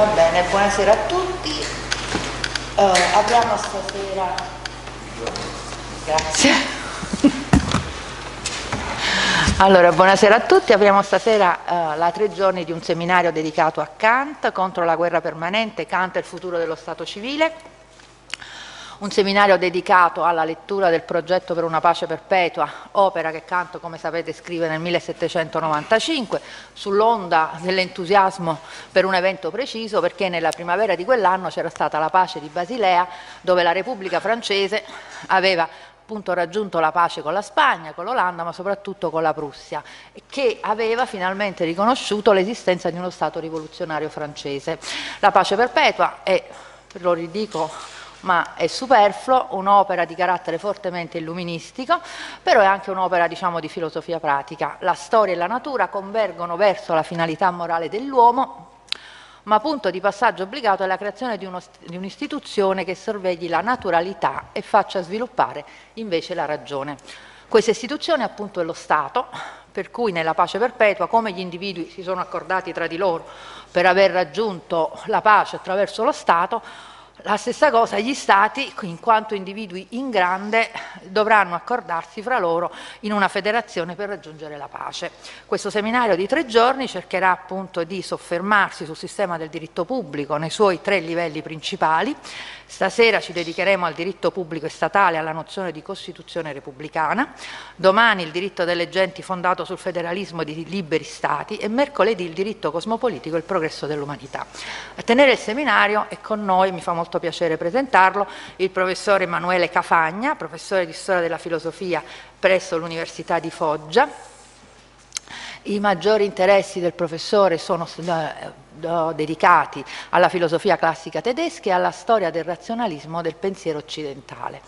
Va bene, buonasera a tutti. Uh, eh, abbiamo stasera... Grazie. Allora, buonasera a tutti. Apriamo stasera uh, la tre giorni di un seminario dedicato a Kant contro la guerra permanente, Kant e il futuro dello Stato civile un seminario dedicato alla lettura del progetto per una pace perpetua, opera che Canto, come sapete, scrive nel 1795, sull'onda dell'entusiasmo per un evento preciso, perché nella primavera di quell'anno c'era stata la pace di Basilea, dove la Repubblica francese aveva appunto raggiunto la pace con la Spagna, con l'Olanda, ma soprattutto con la Prussia, che aveva finalmente riconosciuto l'esistenza di uno Stato rivoluzionario francese. La pace perpetua è, lo ridico ma è superfluo, un'opera di carattere fortemente illuministico, però è anche un'opera diciamo, di filosofia pratica. La storia e la natura convergono verso la finalità morale dell'uomo, ma punto di passaggio obbligato è la creazione di, uno, di un'istituzione che sorvegli la naturalità e faccia sviluppare invece la ragione. Questa istituzione appunto è lo Stato, per cui nella pace perpetua, come gli individui si sono accordati tra di loro per aver raggiunto la pace attraverso lo Stato, la stessa cosa gli Stati, in quanto individui in grande, dovranno accordarsi fra loro in una federazione per raggiungere la pace. Questo seminario di tre giorni cercherà appunto di soffermarsi sul sistema del diritto pubblico nei suoi tre livelli principali, Stasera ci dedicheremo al diritto pubblico e statale, alla nozione di Costituzione repubblicana, domani il diritto delle genti fondato sul federalismo di liberi stati e mercoledì il diritto cosmopolitico e il progresso dell'umanità. A tenere il seminario è con noi, mi fa molto piacere presentarlo, il professore Emanuele Cafagna, professore di storia della filosofia presso l'Università di Foggia. I maggiori interessi del professore sono eh, dedicati alla filosofia classica tedesca e alla storia del razionalismo del pensiero occidentale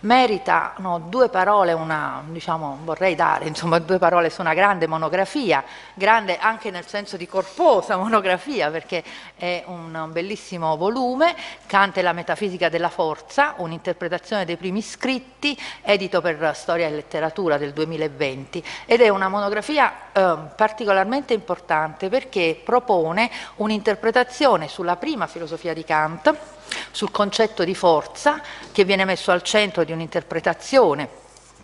meritano due parole, una, diciamo, vorrei dare insomma, due parole su una grande monografia, grande anche nel senso di corposa monografia, perché è un bellissimo volume, Kant e la metafisica della forza, un'interpretazione dei primi scritti, edito per Storia e Letteratura del 2020, ed è una monografia eh, particolarmente importante perché propone un'interpretazione sulla prima filosofia di Kant, sul concetto di forza che viene messo al centro di un'interpretazione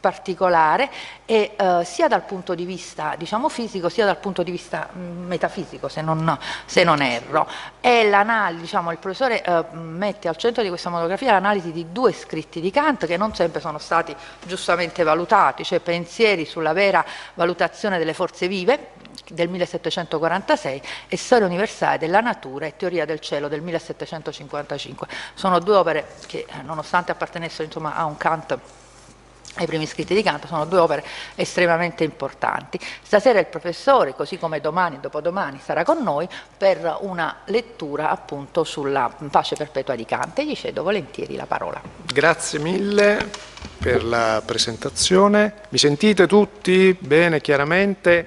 particolare e eh, sia dal punto di vista diciamo, fisico sia dal punto di vista mm, metafisico se non, se non erro e diciamo, il professore eh, mette al centro di questa monografia l'analisi di due scritti di Kant che non sempre sono stati giustamente valutati cioè pensieri sulla vera valutazione delle forze vive del 1746 e Storia universale della natura e Teoria del cielo del 1755. Sono due opere che, eh, nonostante appartenessero insomma, a un Kant ai primi scritti di Kant, sono due opere estremamente importanti. Stasera il professore, così come domani e dopodomani, sarà con noi per una lettura appunto sulla pace perpetua di Kant e gli cedo volentieri la parola. Grazie mille per la presentazione. Mi sentite tutti bene, chiaramente?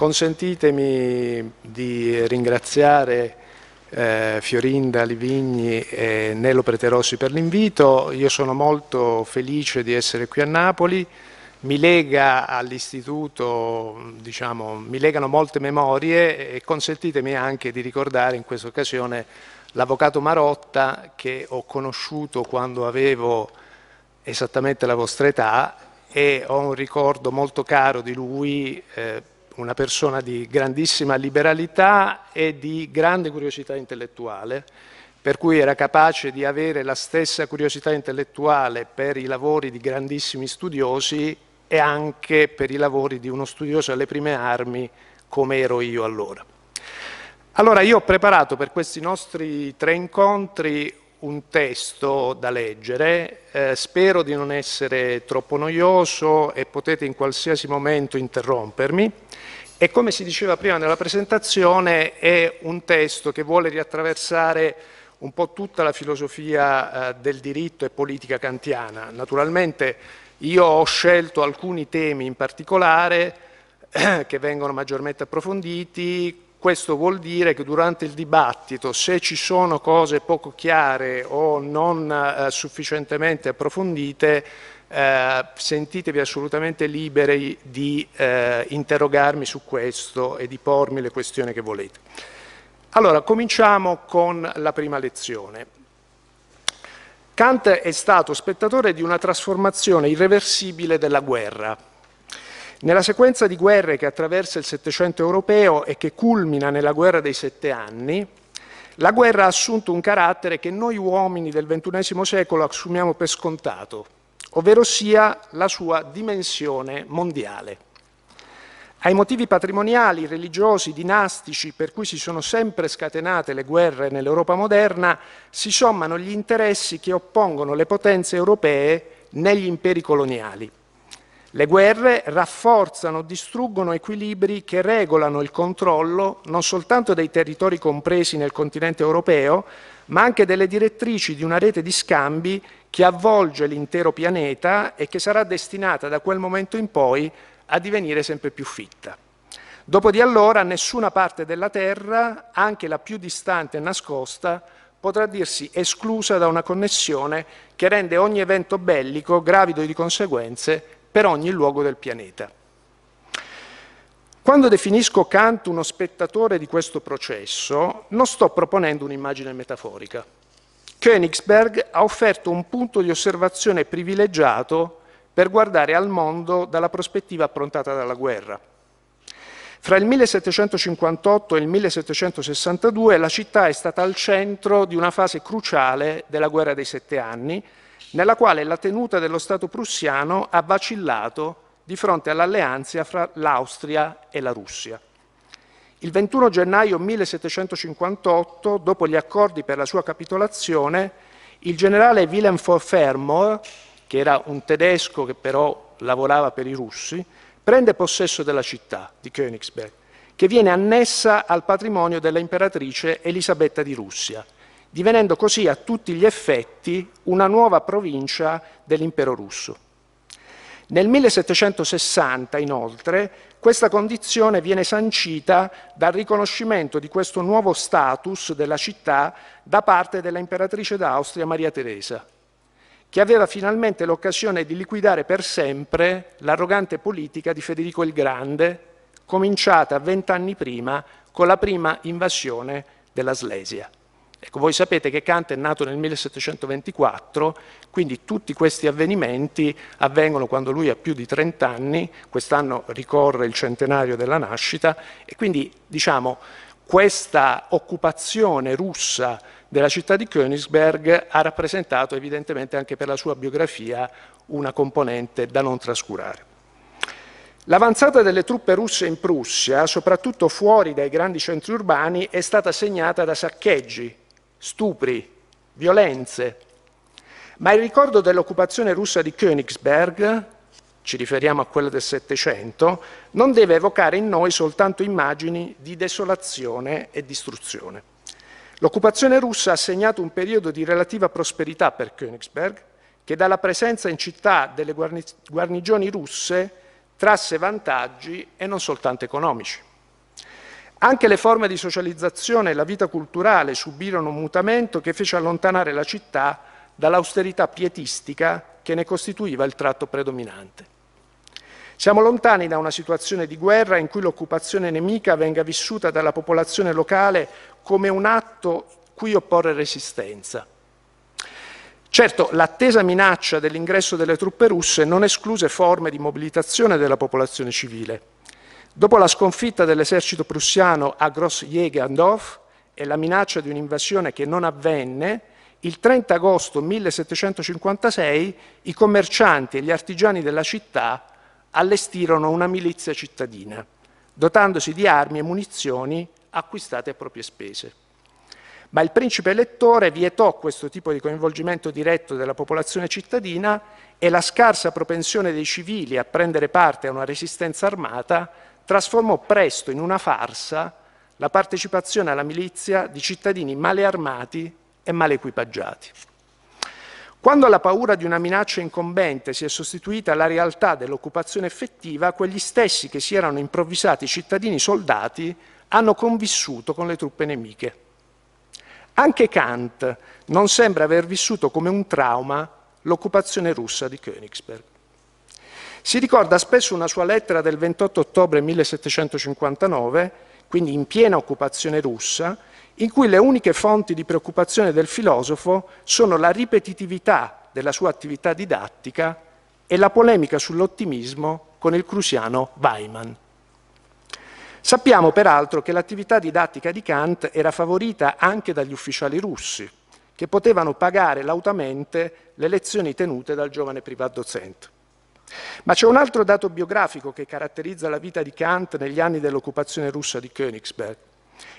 Consentitemi di ringraziare eh, Fiorinda Livigni e Nello Preterossi per l'invito. Io sono molto felice di essere qui a Napoli. Mi lega all'istituto, diciamo, mi legano molte memorie e consentitemi anche di ricordare in questa occasione l'avvocato Marotta che ho conosciuto quando avevo esattamente la vostra età e ho un ricordo molto caro di lui eh, una persona di grandissima liberalità e di grande curiosità intellettuale, per cui era capace di avere la stessa curiosità intellettuale per i lavori di grandissimi studiosi e anche per i lavori di uno studioso alle prime armi come ero io allora. Allora io ho preparato per questi nostri tre incontri un testo da leggere, eh, spero di non essere troppo noioso e potete in qualsiasi momento interrompermi. E come si diceva prima nella presentazione, è un testo che vuole riattraversare un po' tutta la filosofia eh, del diritto e politica kantiana. Naturalmente io ho scelto alcuni temi in particolare che vengono maggiormente approfonditi, questo vuol dire che durante il dibattito, se ci sono cose poco chiare o non eh, sufficientemente approfondite, eh, sentitevi assolutamente liberi di eh, interrogarmi su questo e di pormi le questioni che volete. Allora, cominciamo con la prima lezione. Kant è stato spettatore di una trasformazione irreversibile della guerra nella sequenza di guerre che attraversa il Settecento europeo e che culmina nella guerra dei sette anni, la guerra ha assunto un carattere che noi uomini del XXI secolo assumiamo per scontato, ovvero sia la sua dimensione mondiale. Ai motivi patrimoniali, religiosi, dinastici per cui si sono sempre scatenate le guerre nell'Europa moderna si sommano gli interessi che oppongono le potenze europee negli imperi coloniali. Le guerre rafforzano, distruggono equilibri che regolano il controllo non soltanto dei territori compresi nel continente europeo, ma anche delle direttrici di una rete di scambi che avvolge l'intero pianeta e che sarà destinata da quel momento in poi a divenire sempre più fitta. Dopo di allora nessuna parte della Terra, anche la più distante e nascosta, potrà dirsi esclusa da una connessione che rende ogni evento bellico gravido di conseguenze per ogni luogo del pianeta. Quando definisco Kant uno spettatore di questo processo, non sto proponendo un'immagine metaforica. Königsberg ha offerto un punto di osservazione privilegiato per guardare al mondo dalla prospettiva approntata dalla guerra. Fra il 1758 e il 1762 la città è stata al centro di una fase cruciale della guerra dei sette anni, nella quale la tenuta dello Stato prussiano ha vacillato di fronte all'alleanza fra l'Austria e la Russia. Il 21 gennaio 1758, dopo gli accordi per la sua capitolazione, il generale Willem von Fermor, che era un tedesco che però lavorava per i russi, prende possesso della città di Königsberg, che viene annessa al patrimonio dell'imperatrice Elisabetta di Russia divenendo così a tutti gli effetti una nuova provincia dell'impero russo. Nel 1760, inoltre, questa condizione viene sancita dal riconoscimento di questo nuovo status della città da parte dell'imperatrice d'Austria Maria Teresa, che aveva finalmente l'occasione di liquidare per sempre l'arrogante politica di Federico il Grande, cominciata vent'anni prima con la prima invasione della Slesia. Ecco, voi sapete che Kant è nato nel 1724, quindi tutti questi avvenimenti avvengono quando lui ha più di 30 anni, quest'anno ricorre il centenario della nascita e quindi diciamo questa occupazione russa della città di Königsberg ha rappresentato evidentemente anche per la sua biografia una componente da non trascurare. L'avanzata delle truppe russe in Prussia, soprattutto fuori dai grandi centri urbani, è stata segnata da saccheggi, stupri, violenze. Ma il ricordo dell'occupazione russa di Königsberg, ci riferiamo a quella del Settecento, non deve evocare in noi soltanto immagini di desolazione e distruzione. L'occupazione russa ha segnato un periodo di relativa prosperità per Königsberg, che dalla presenza in città delle guarnigioni russe trasse vantaggi e non soltanto economici. Anche le forme di socializzazione e la vita culturale subirono un mutamento che fece allontanare la città dall'austerità pietistica che ne costituiva il tratto predominante. Siamo lontani da una situazione di guerra in cui l'occupazione nemica venga vissuta dalla popolazione locale come un atto cui opporre resistenza. Certo, l'attesa minaccia dell'ingresso delle truppe russe non escluse forme di mobilitazione della popolazione civile. Dopo la sconfitta dell'esercito prussiano a Grossjägerndorf e la minaccia di un'invasione che non avvenne, il 30 agosto 1756 i commercianti e gli artigiani della città allestirono una milizia cittadina, dotandosi di armi e munizioni acquistate a proprie spese. Ma il principe elettore vietò questo tipo di coinvolgimento diretto della popolazione cittadina e la scarsa propensione dei civili a prendere parte a una resistenza armata trasformò presto in una farsa la partecipazione alla milizia di cittadini male armati e male equipaggiati. Quando la paura di una minaccia incombente si è sostituita alla realtà dell'occupazione effettiva, quegli stessi che si erano improvvisati cittadini soldati hanno convissuto con le truppe nemiche. Anche Kant non sembra aver vissuto come un trauma l'occupazione russa di Königsberg. Si ricorda spesso una sua lettera del 28 ottobre 1759, quindi in piena occupazione russa, in cui le uniche fonti di preoccupazione del filosofo sono la ripetitività della sua attività didattica e la polemica sull'ottimismo con il crusiano Weimann. Sappiamo peraltro che l'attività didattica di Kant era favorita anche dagli ufficiali russi, che potevano pagare lautamente le lezioni tenute dal giovane privat docente. Ma c'è un altro dato biografico che caratterizza la vita di Kant negli anni dell'occupazione russa di Königsberg.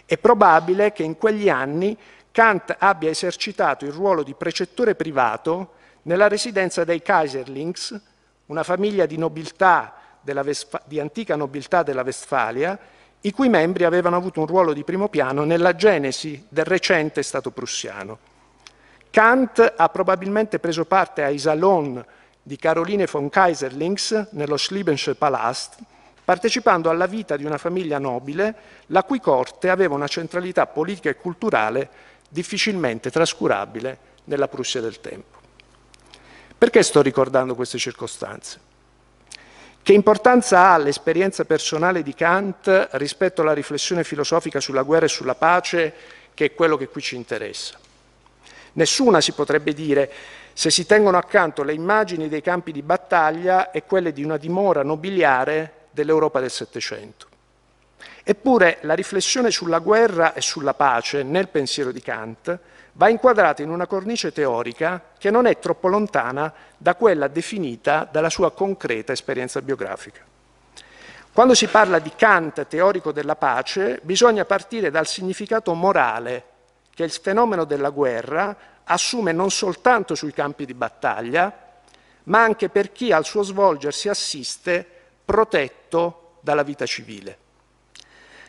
È probabile che in quegli anni Kant abbia esercitato il ruolo di precettore privato nella residenza dei Kaiserlings, una famiglia di, Vesf- di antica nobiltà della Westfalia, i cui membri avevano avuto un ruolo di primo piano nella genesi del recente Stato prussiano. Kant ha probabilmente preso parte ai salon di Caroline von Kaiserlings nello Schliebensche Palast, partecipando alla vita di una famiglia nobile la cui corte aveva una centralità politica e culturale difficilmente trascurabile nella Prussia del tempo. Perché sto ricordando queste circostanze? Che importanza ha l'esperienza personale di Kant rispetto alla riflessione filosofica sulla guerra e sulla pace, che è quello che qui ci interessa? Nessuna si potrebbe dire se si tengono accanto le immagini dei campi di battaglia e quelle di una dimora nobiliare dell'Europa del Settecento. Eppure la riflessione sulla guerra e sulla pace nel pensiero di Kant va inquadrata in una cornice teorica che non è troppo lontana da quella definita dalla sua concreta esperienza biografica. Quando si parla di Kant, teorico della pace, bisogna partire dal significato morale che il fenomeno della guerra assume non soltanto sui campi di battaglia, ma anche per chi al suo svolgersi assiste protetto dalla vita civile.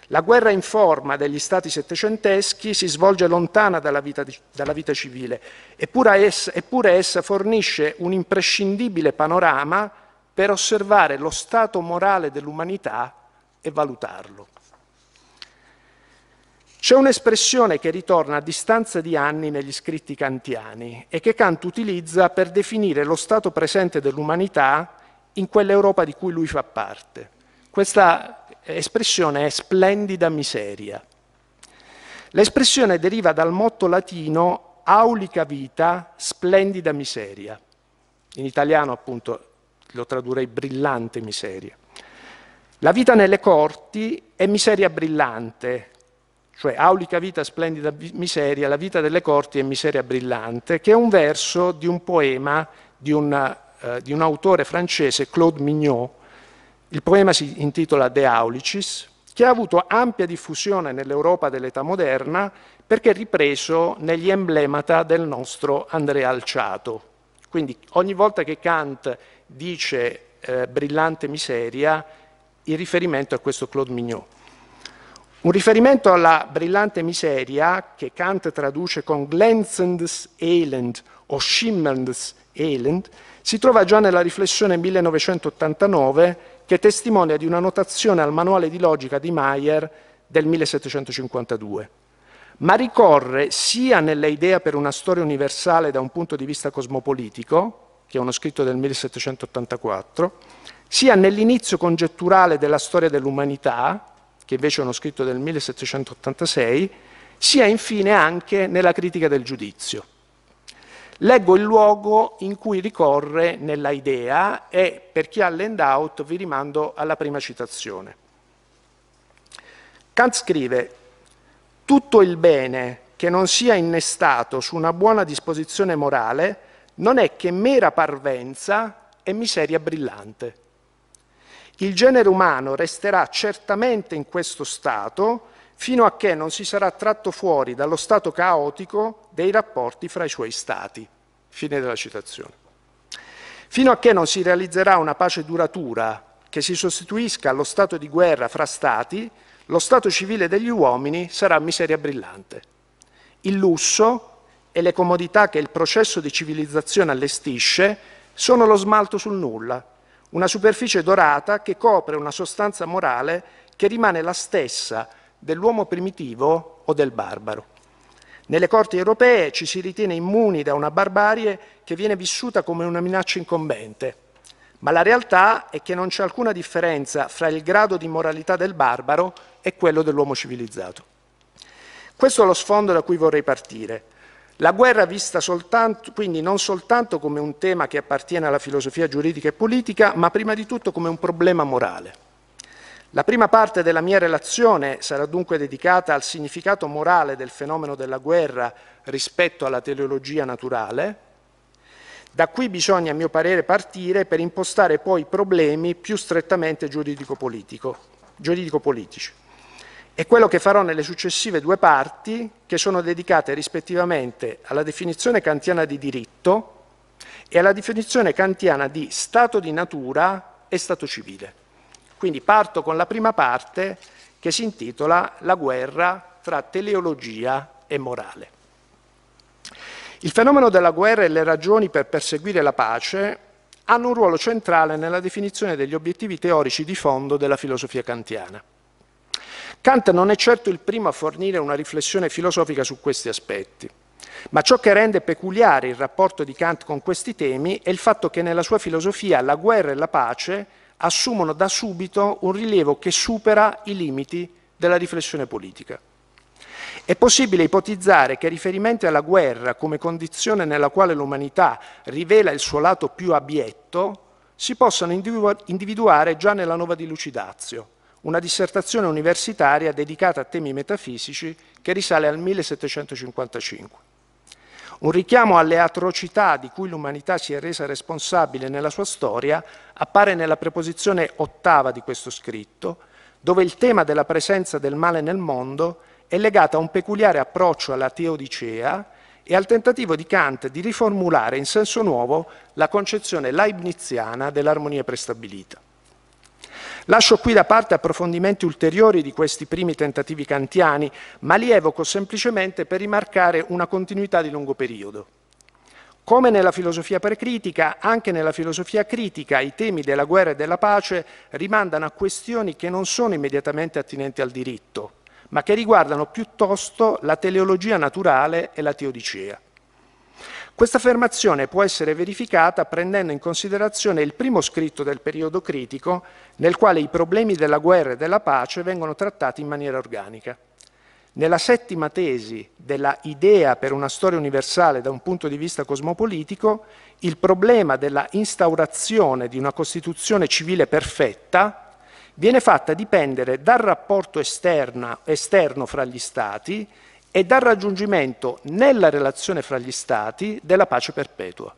La guerra in forma degli stati settecenteschi si svolge lontana dalla vita, dalla vita civile, eppure essa, eppure essa fornisce un imprescindibile panorama per osservare lo stato morale dell'umanità e valutarlo. C'è un'espressione che ritorna a distanza di anni negli scritti kantiani e che Kant utilizza per definire lo stato presente dell'umanità in quell'Europa di cui lui fa parte. Questa espressione è splendida miseria. L'espressione deriva dal motto latino aulica vita, splendida miseria. In italiano appunto lo tradurrei brillante miseria. La vita nelle corti è miseria brillante, cioè aulica vita, splendida miseria, la vita delle corti è miseria brillante, che è un verso di un poema di, una, eh, di un autore francese, Claude Mignot. Il poema si intitola De Aulicis, che ha avuto ampia diffusione nell'Europa dell'età moderna perché è ripreso negli emblemata del nostro Andrea Alciato. Quindi ogni volta che Kant dice eh, brillante miseria, il riferimento è a questo Claude Mignot. Un riferimento alla brillante miseria che Kant traduce con glänzendes Elend o schimmerndes Elend si trova già nella riflessione 1989 che testimonia di una notazione al manuale di logica di Mayer del 1752, ma ricorre sia nell'idea per una storia universale da un punto di vista cosmopolitico, che è uno scritto del 1784, sia nell'inizio congetturale della storia dell'umanità, che invece è uno scritto del 1786, sia infine anche nella critica del giudizio. Leggo il luogo in cui ricorre nella idea e per chi ha l'endout vi rimando alla prima citazione. Kant scrive, tutto il bene che non sia innestato su una buona disposizione morale non è che mera parvenza e miseria brillante. Il genere umano resterà certamente in questo stato fino a che non si sarà tratto fuori dallo stato caotico dei rapporti fra i suoi stati. Fine della citazione. Fino a che non si realizzerà una pace duratura che si sostituisca allo stato di guerra fra stati, lo stato civile degli uomini sarà miseria brillante. Il lusso e le comodità che il processo di civilizzazione allestisce sono lo smalto sul nulla, una superficie dorata che copre una sostanza morale che rimane la stessa dell'uomo primitivo o del barbaro. Nelle corti europee ci si ritiene immuni da una barbarie che viene vissuta come una minaccia incombente, ma la realtà è che non c'è alcuna differenza fra il grado di moralità del barbaro e quello dell'uomo civilizzato. Questo è lo sfondo da cui vorrei partire. La guerra vista soltanto, quindi non soltanto come un tema che appartiene alla filosofia giuridica e politica, ma prima di tutto come un problema morale. La prima parte della mia relazione sarà dunque dedicata al significato morale del fenomeno della guerra rispetto alla teleologia naturale. Da qui bisogna, a mio parere, partire per impostare poi problemi più strettamente giuridico-politici è quello che farò nelle successive due parti che sono dedicate rispettivamente alla definizione kantiana di diritto e alla definizione kantiana di stato di natura e stato civile. Quindi parto con la prima parte che si intitola La guerra tra teleologia e morale. Il fenomeno della guerra e le ragioni per perseguire la pace hanno un ruolo centrale nella definizione degli obiettivi teorici di fondo della filosofia kantiana. Kant non è certo il primo a fornire una riflessione filosofica su questi aspetti. Ma ciò che rende peculiare il rapporto di Kant con questi temi è il fatto che nella sua filosofia la guerra e la pace assumono da subito un rilievo che supera i limiti della riflessione politica. È possibile ipotizzare che riferimenti alla guerra come condizione nella quale l'umanità rivela il suo lato più abietto si possano individuare già nella nuova dilucidazio, una dissertazione universitaria dedicata a temi metafisici che risale al 1755. Un richiamo alle atrocità di cui l'umanità si è resa responsabile nella sua storia appare nella preposizione ottava di questo scritto, dove il tema della presenza del male nel mondo è legato a un peculiare approccio alla teodicea e al tentativo di Kant di riformulare in senso nuovo la concezione leibniziana dell'armonia prestabilita. Lascio qui da parte approfondimenti ulteriori di questi primi tentativi kantiani, ma li evoco semplicemente per rimarcare una continuità di lungo periodo. Come nella filosofia precritica, anche nella filosofia critica i temi della guerra e della pace rimandano a questioni che non sono immediatamente attinenti al diritto, ma che riguardano piuttosto la teleologia naturale e la teodicea. Questa affermazione può essere verificata prendendo in considerazione il primo scritto del periodo critico, nel quale i problemi della guerra e della pace vengono trattati in maniera organica. Nella settima tesi della idea per una storia universale da un punto di vista cosmopolitico, il problema della instaurazione di una Costituzione civile perfetta viene fatta dipendere dal rapporto esterna, esterno fra gli Stati e dal raggiungimento nella relazione fra gli Stati della pace perpetua.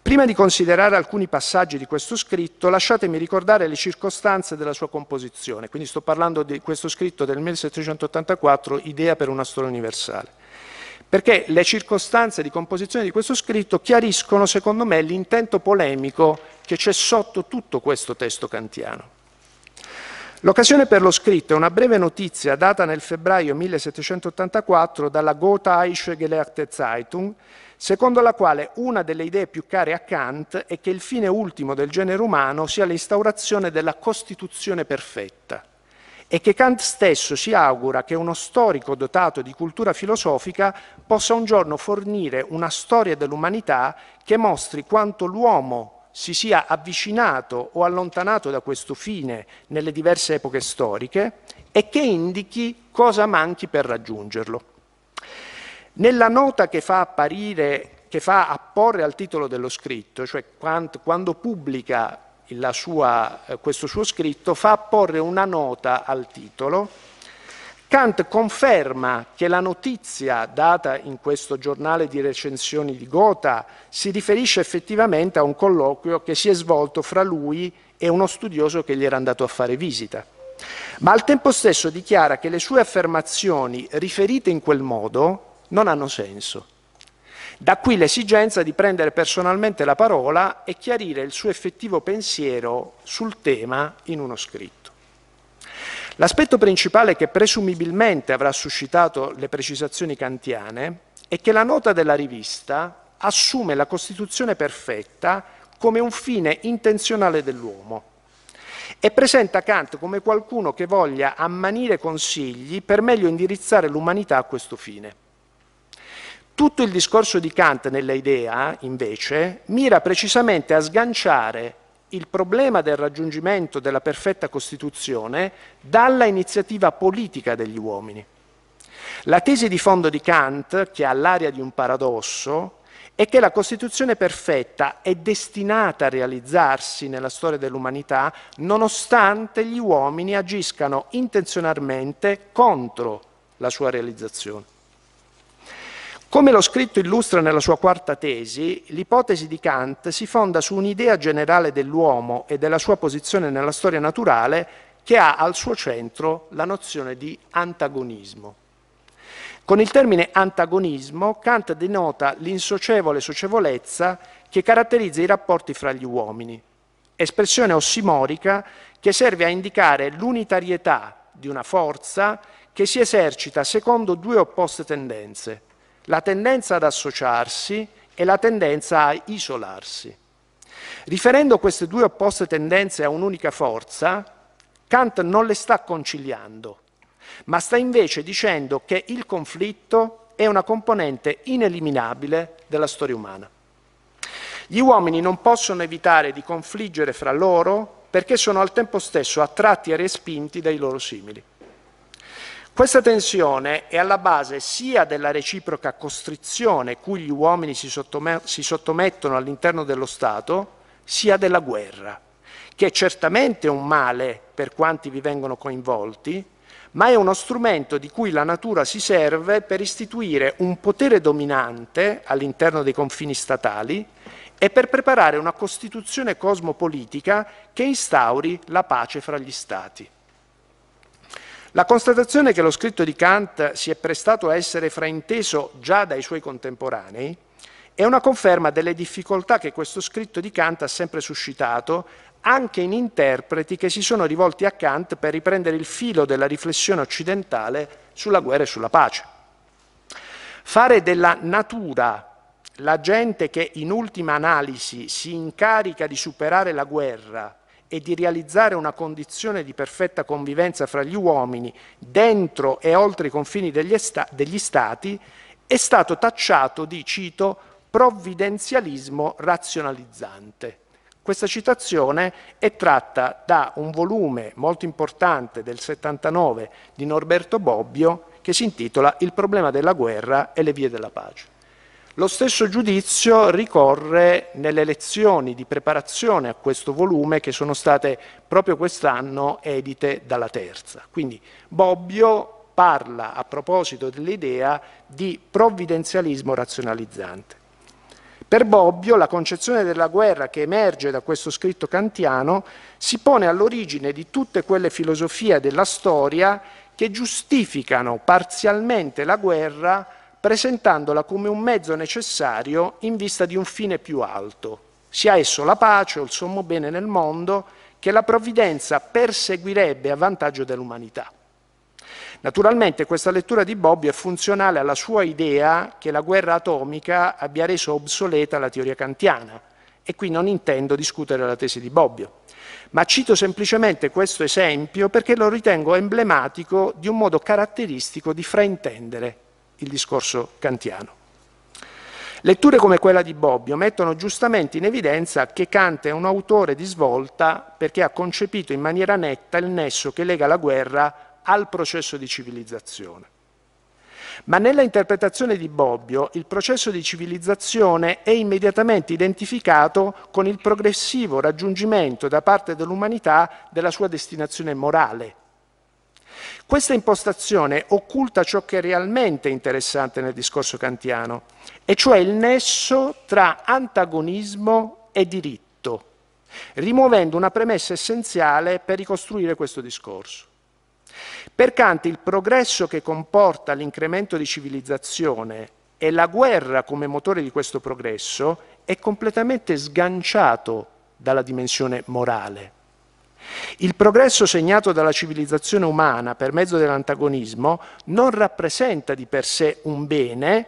Prima di considerare alcuni passaggi di questo scritto, lasciatemi ricordare le circostanze della sua composizione. Quindi sto parlando di questo scritto del 1784, Idea per una storia universale. Perché le circostanze di composizione di questo scritto chiariscono, secondo me, l'intento polemico che c'è sotto tutto questo testo kantiano. L'occasione per lo scritto è una breve notizia data nel febbraio 1784 dalla Gotheische Gelehrte Zeitung, secondo la quale una delle idee più care a Kant è che il fine ultimo del genere umano sia l'instaurazione della Costituzione perfetta e che Kant stesso si augura che uno storico dotato di cultura filosofica possa un giorno fornire una storia dell'umanità che mostri quanto l'uomo si sia avvicinato o allontanato da questo fine nelle diverse epoche storiche e che indichi cosa manchi per raggiungerlo. Nella nota che fa apparire che fa apporre al titolo dello scritto, cioè quando pubblica sua, eh, questo suo scritto, fa apporre una nota al titolo Kant conferma che la notizia data in questo giornale di recensioni di Gotha si riferisce effettivamente a un colloquio che si è svolto fra lui e uno studioso che gli era andato a fare visita. Ma al tempo stesso dichiara che le sue affermazioni riferite in quel modo non hanno senso. Da qui l'esigenza di prendere personalmente la parola e chiarire il suo effettivo pensiero sul tema in uno scritto. L'aspetto principale che presumibilmente avrà suscitato le precisazioni kantiane è che la nota della rivista assume la Costituzione perfetta come un fine intenzionale dell'uomo e presenta Kant come qualcuno che voglia ammanire consigli per meglio indirizzare l'umanità a questo fine. Tutto il discorso di Kant nella idea, invece, mira precisamente a sganciare il problema del raggiungimento della perfetta Costituzione dalla iniziativa politica degli uomini. La tesi di fondo di Kant, che ha l'aria di un paradosso, è che la Costituzione perfetta è destinata a realizzarsi nella storia dell'umanità nonostante gli uomini agiscano intenzionalmente contro la sua realizzazione. Come lo scritto illustra nella sua quarta tesi, l'ipotesi di Kant si fonda su un'idea generale dell'uomo e della sua posizione nella storia naturale che ha al suo centro la nozione di antagonismo. Con il termine antagonismo Kant denota l'insocevole socievolezza che caratterizza i rapporti fra gli uomini, espressione ossimorica che serve a indicare l'unitarietà di una forza che si esercita secondo due opposte tendenze, la tendenza ad associarsi e la tendenza a isolarsi. Riferendo queste due opposte tendenze a un'unica forza, Kant non le sta conciliando, ma sta invece dicendo che il conflitto è una componente ineliminabile della storia umana. Gli uomini non possono evitare di confliggere fra loro perché sono al tempo stesso attratti e respinti dai loro simili. Questa tensione è alla base sia della reciproca costrizione cui gli uomini si, si sottomettono all'interno dello Stato, sia della guerra, che è certamente un male per quanti vi vengono coinvolti, ma è uno strumento di cui la natura si serve per istituire un potere dominante all'interno dei confini statali e per preparare una Costituzione cosmopolitica che instauri la pace fra gli Stati. La constatazione che lo scritto di Kant si è prestato a essere frainteso già dai suoi contemporanei è una conferma delle difficoltà che questo scritto di Kant ha sempre suscitato anche in interpreti che si sono rivolti a Kant per riprendere il filo della riflessione occidentale sulla guerra e sulla pace. Fare della natura la gente che in ultima analisi si incarica di superare la guerra e di realizzare una condizione di perfetta convivenza fra gli uomini dentro e oltre i confini degli, degli Stati, è stato tacciato di, cito, provvidenzialismo razionalizzante. Questa citazione è tratta da un volume molto importante del 79 di Norberto Bobbio che si intitola Il problema della guerra e le vie della pace. Lo stesso giudizio ricorre nelle lezioni di preparazione a questo volume che sono state proprio quest'anno edite dalla terza. Quindi Bobbio parla a proposito dell'idea di provvidenzialismo razionalizzante. Per Bobbio la concezione della guerra che emerge da questo scritto kantiano si pone all'origine di tutte quelle filosofie della storia che giustificano parzialmente la guerra presentandola come un mezzo necessario in vista di un fine più alto, sia esso la pace o il sommo bene nel mondo, che la provvidenza perseguirebbe a vantaggio dell'umanità. Naturalmente questa lettura di Bobbio è funzionale alla sua idea che la guerra atomica abbia reso obsoleta la teoria kantiana, e qui non intendo discutere la tesi di Bobbio, ma cito semplicemente questo esempio perché lo ritengo emblematico di un modo caratteristico di fraintendere il discorso kantiano. Letture come quella di Bobbio mettono giustamente in evidenza che Kant è un autore di svolta perché ha concepito in maniera netta il nesso che lega la guerra al processo di civilizzazione. Ma nella interpretazione di Bobbio il processo di civilizzazione è immediatamente identificato con il progressivo raggiungimento da parte dell'umanità della sua destinazione morale, questa impostazione occulta ciò che è realmente interessante nel discorso kantiano, e cioè il nesso tra antagonismo e diritto, rimuovendo una premessa essenziale per ricostruire questo discorso. Per Kant il progresso che comporta l'incremento di civilizzazione e la guerra come motore di questo progresso è completamente sganciato dalla dimensione morale. Il progresso segnato dalla civilizzazione umana per mezzo dell'antagonismo non rappresenta di per sé un bene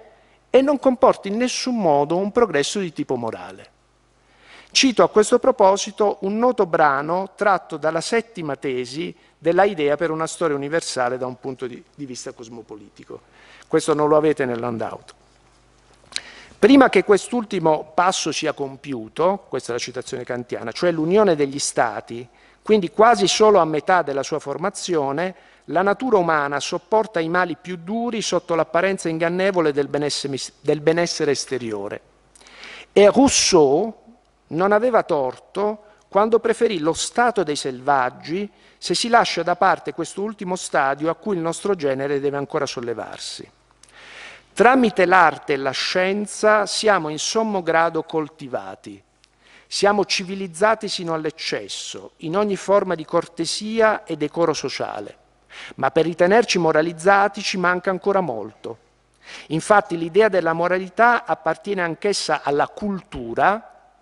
e non comporta in nessun modo un progresso di tipo morale. Cito a questo proposito un noto brano tratto dalla settima tesi della idea per una storia universale da un punto di, vista cosmopolitico. Questo non lo avete nell'handout. Prima che quest'ultimo passo sia compiuto, questa è la citazione kantiana, cioè l'unione degli stati quindi quasi solo a metà della sua formazione la natura umana sopporta i mali più duri sotto l'apparenza ingannevole del benessere, del benessere esteriore. E Rousseau non aveva torto quando preferì lo stato dei selvaggi se si lascia da parte quest'ultimo stadio a cui il nostro genere deve ancora sollevarsi. Tramite l'arte e la scienza siamo in sommo grado coltivati, siamo civilizzati sino all'eccesso, in ogni forma di cortesia e decoro sociale, ma per ritenerci moralizzati ci manca ancora molto. Infatti l'idea della moralità appartiene anch'essa alla cultura,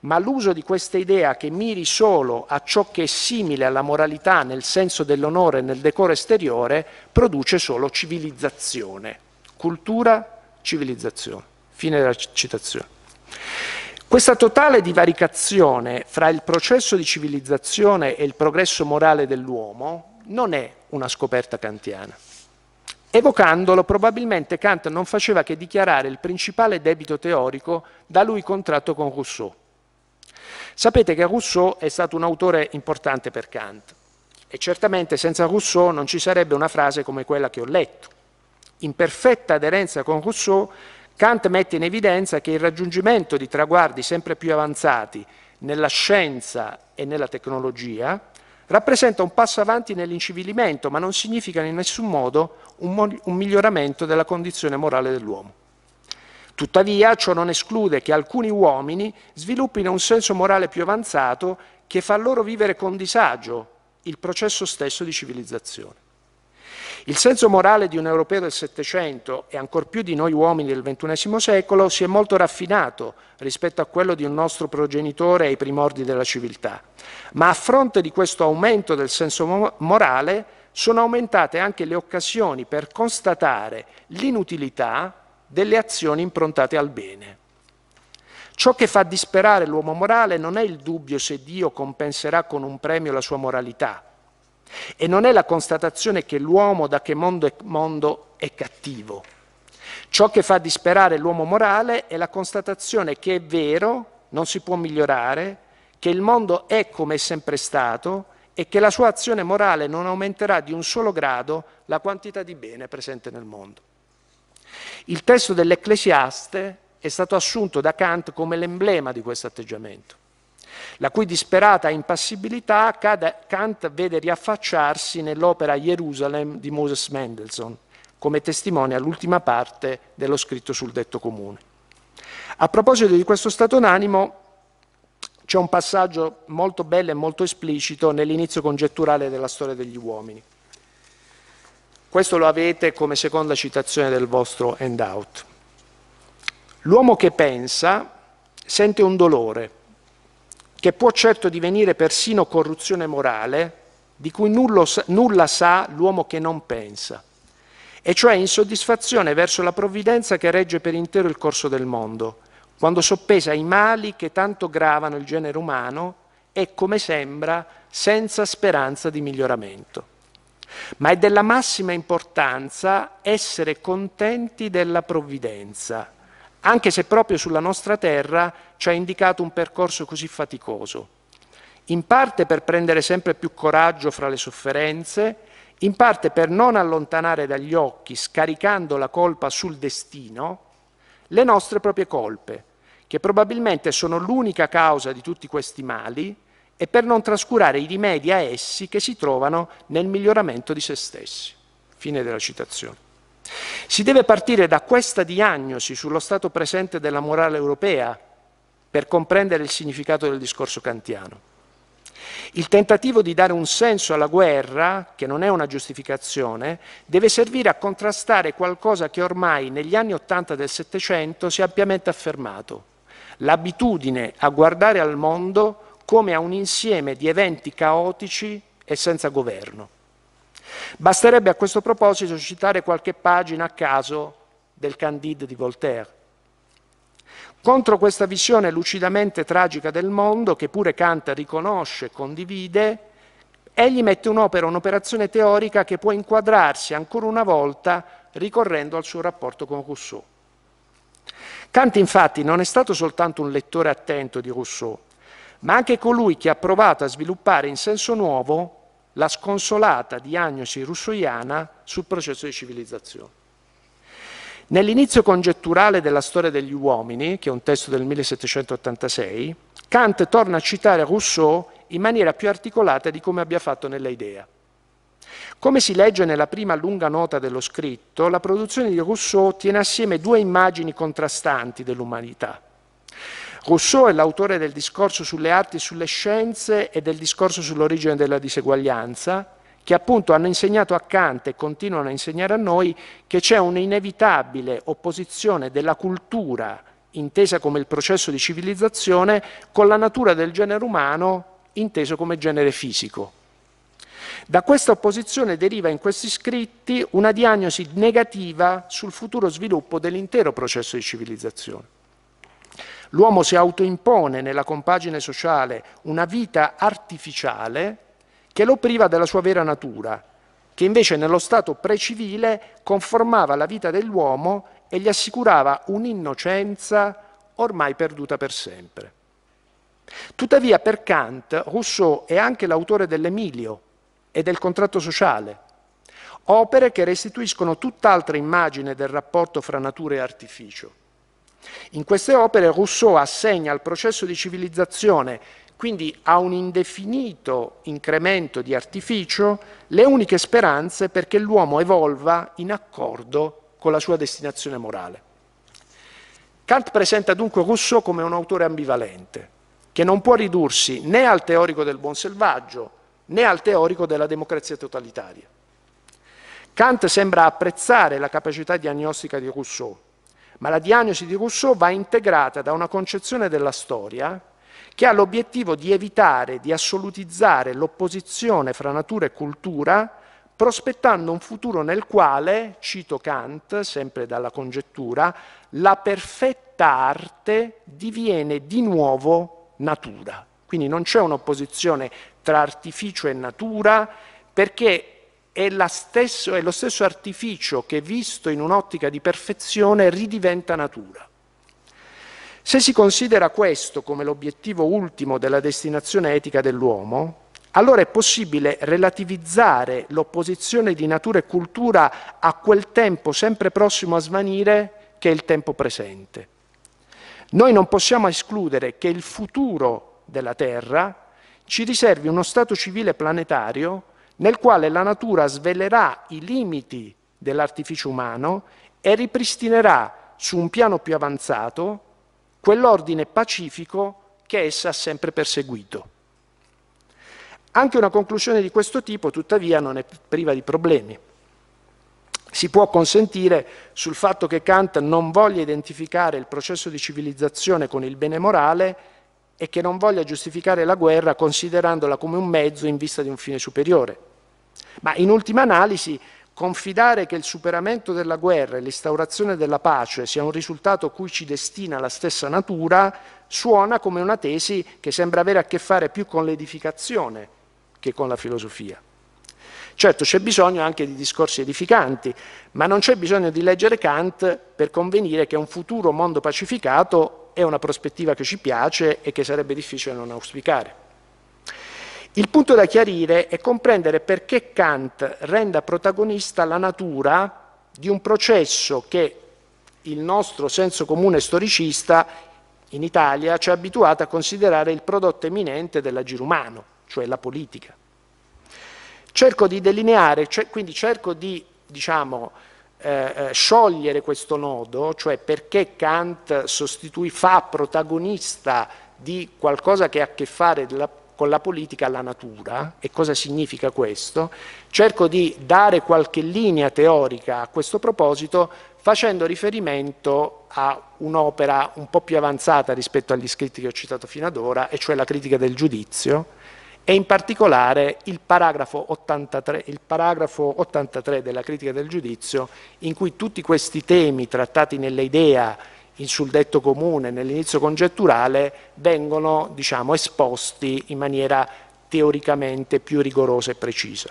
ma l'uso di questa idea che miri solo a ciò che è simile alla moralità nel senso dell'onore e nel decoro esteriore produce solo civilizzazione. Cultura, civilizzazione. Fine della citazione. Questa totale divaricazione fra il processo di civilizzazione e il progresso morale dell'uomo non è una scoperta kantiana. Evocandolo, probabilmente Kant non faceva che dichiarare il principale debito teorico da lui contratto con Rousseau. Sapete che Rousseau è stato un autore importante per Kant e certamente senza Rousseau non ci sarebbe una frase come quella che ho letto. In perfetta aderenza con Rousseau, Kant mette in evidenza che il raggiungimento di traguardi sempre più avanzati nella scienza e nella tecnologia rappresenta un passo avanti nell'incivilimento, ma non significa in nessun modo un, un miglioramento della condizione morale dell'uomo. Tuttavia ciò non esclude che alcuni uomini sviluppino un senso morale più avanzato che fa loro vivere con disagio il processo stesso di civilizzazione. Il senso morale di un europeo del Settecento e ancor più di noi uomini del XXI secolo si è molto raffinato rispetto a quello di un nostro progenitore ai primordi della civiltà. Ma a fronte di questo aumento del senso morale sono aumentate anche le occasioni per constatare l'inutilità delle azioni improntate al bene. Ciò che fa disperare l'uomo morale non è il dubbio se Dio compenserà con un premio la sua moralità, e non è la constatazione che l'uomo da che mondo è mondo è cattivo. Ciò che fa disperare l'uomo morale è la constatazione che è vero, non si può migliorare, che il mondo è come è sempre stato e che la sua azione morale non aumenterà di un solo grado la quantità di bene presente nel mondo. Il testo dell'Ecclesiaste è stato assunto da Kant come l'emblema di questo atteggiamento la cui disperata impassibilità Kant vede riaffacciarsi nell'opera Jerusalem di Moses Mendelssohn, come testimonia l'ultima parte dello scritto sul detto comune. A proposito di questo stato d'animo, c'è un passaggio molto bello e molto esplicito nell'inizio congetturale della storia degli uomini. Questo lo avete come seconda citazione del vostro handout. L'uomo che pensa sente un dolore che può certo divenire persino corruzione morale, di cui nullo, nulla sa l'uomo che non pensa, e cioè insoddisfazione verso la provvidenza che regge per intero il corso del mondo, quando soppesa i mali che tanto gravano il genere umano e, come sembra, senza speranza di miglioramento. Ma è della massima importanza essere contenti della provvidenza, anche se proprio sulla nostra terra ci ha indicato un percorso così faticoso, in parte per prendere sempre più coraggio fra le sofferenze, in parte per non allontanare dagli occhi, scaricando la colpa sul destino, le nostre proprie colpe, che probabilmente sono l'unica causa di tutti questi mali, e per non trascurare i rimedi a essi che si trovano nel miglioramento di se stessi. Fine della citazione. Si deve partire da questa diagnosi sullo stato presente della morale europea per comprendere il significato del discorso kantiano. Il tentativo di dare un senso alla guerra, che non è una giustificazione, deve servire a contrastare qualcosa che ormai negli anni Ottanta del Settecento si è ampiamente affermato, l'abitudine a guardare al mondo come a un insieme di eventi caotici e senza governo. Basterebbe a questo proposito citare qualche pagina a caso del Candide di Voltaire. Contro questa visione lucidamente tragica del mondo, che pure Kant riconosce e condivide, egli mette un'opera, un'operazione teorica che può inquadrarsi ancora una volta ricorrendo al suo rapporto con Rousseau. Kant infatti non è stato soltanto un lettore attento di Rousseau, ma anche colui che ha provato a sviluppare in senso nuovo la sconsolata diagnosi russoiana sul processo di civilizzazione. Nell'inizio congetturale della storia degli uomini, che è un testo del 1786, Kant torna a citare Rousseau in maniera più articolata di come abbia fatto nella idea. Come si legge nella prima lunga nota dello scritto, la produzione di Rousseau tiene assieme due immagini contrastanti dell'umanità. Rousseau è l'autore del discorso sulle arti e sulle scienze e del discorso sull'origine della diseguaglianza, che appunto hanno insegnato a Kant e continuano a insegnare a noi che c'è un'inevitabile opposizione della cultura, intesa come il processo di civilizzazione, con la natura del genere umano, inteso come genere fisico. Da questa opposizione deriva in questi scritti una diagnosi negativa sul futuro sviluppo dell'intero processo di civilizzazione. L'uomo si autoimpone nella compagine sociale una vita artificiale che lo priva della sua vera natura, che invece nello stato precivile conformava la vita dell'uomo e gli assicurava un'innocenza ormai perduta per sempre. Tuttavia per Kant Rousseau è anche l'autore dell'Emilio e del contratto sociale, opere che restituiscono tutt'altra immagine del rapporto fra natura e artificio. In queste opere Rousseau assegna al processo di civilizzazione, quindi a un indefinito incremento di artificio, le uniche speranze perché l'uomo evolva in accordo con la sua destinazione morale. Kant presenta dunque Rousseau come un autore ambivalente, che non può ridursi né al teorico del buon selvaggio, né al teorico della democrazia totalitaria. Kant sembra apprezzare la capacità diagnostica di Rousseau, ma la diagnosi di Rousseau va integrata da una concezione della storia che ha l'obiettivo di evitare di assolutizzare l'opposizione fra natura e cultura, prospettando un futuro nel quale, cito Kant, sempre dalla congettura, la perfetta arte diviene di nuovo natura. Quindi non c'è un'opposizione tra artificio e natura, perché è, stesso, è lo stesso artificio che visto in un'ottica di perfezione ridiventa natura. Se si considera questo come l'obiettivo ultimo della destinazione etica dell'uomo, allora è possibile relativizzare l'opposizione di natura e cultura a quel tempo sempre prossimo a svanire che è il tempo presente. Noi non possiamo escludere che il futuro della Terra ci riservi uno stato civile planetario nel quale la natura svelerà i limiti dell'artificio umano e ripristinerà su un piano più avanzato quell'ordine pacifico che essa ha sempre perseguito. Anche una conclusione di questo tipo, tuttavia, non è priva di problemi. Si può consentire sul fatto che Kant non voglia identificare il processo di civilizzazione con il bene morale e che non voglia giustificare la guerra considerandola come un mezzo in vista di un fine superiore. Ma in ultima analisi confidare che il superamento della guerra e l'instaurazione della pace sia un risultato cui ci destina la stessa natura suona come una tesi che sembra avere a che fare più con l'edificazione che con la filosofia. Certo, c'è bisogno anche di discorsi edificanti, ma non c'è bisogno di leggere Kant per convenire che un futuro mondo pacificato è una prospettiva che ci piace e che sarebbe difficile non auspicare. Il punto da chiarire è comprendere perché Kant renda protagonista la natura di un processo che il nostro senso comune storicista in Italia ci ha abituato a considerare il prodotto eminente dell'agire umano, cioè la politica. Cerco di delineare, cioè, quindi cerco di diciamo, eh, eh, sciogliere questo nodo, cioè perché Kant sostituì, fa protagonista di qualcosa che ha a che fare della, con la politica alla natura e cosa significa questo, cerco di dare qualche linea teorica a questo proposito facendo riferimento a un'opera un po' più avanzata rispetto agli scritti che ho citato fino ad ora, e cioè la critica del giudizio, e in particolare il paragrafo, 83, il paragrafo 83 della critica del giudizio, in cui tutti questi temi trattati nell'idea in sul detto comune nell'inizio congetturale vengono diciamo, esposti in maniera teoricamente più rigorosa e precisa.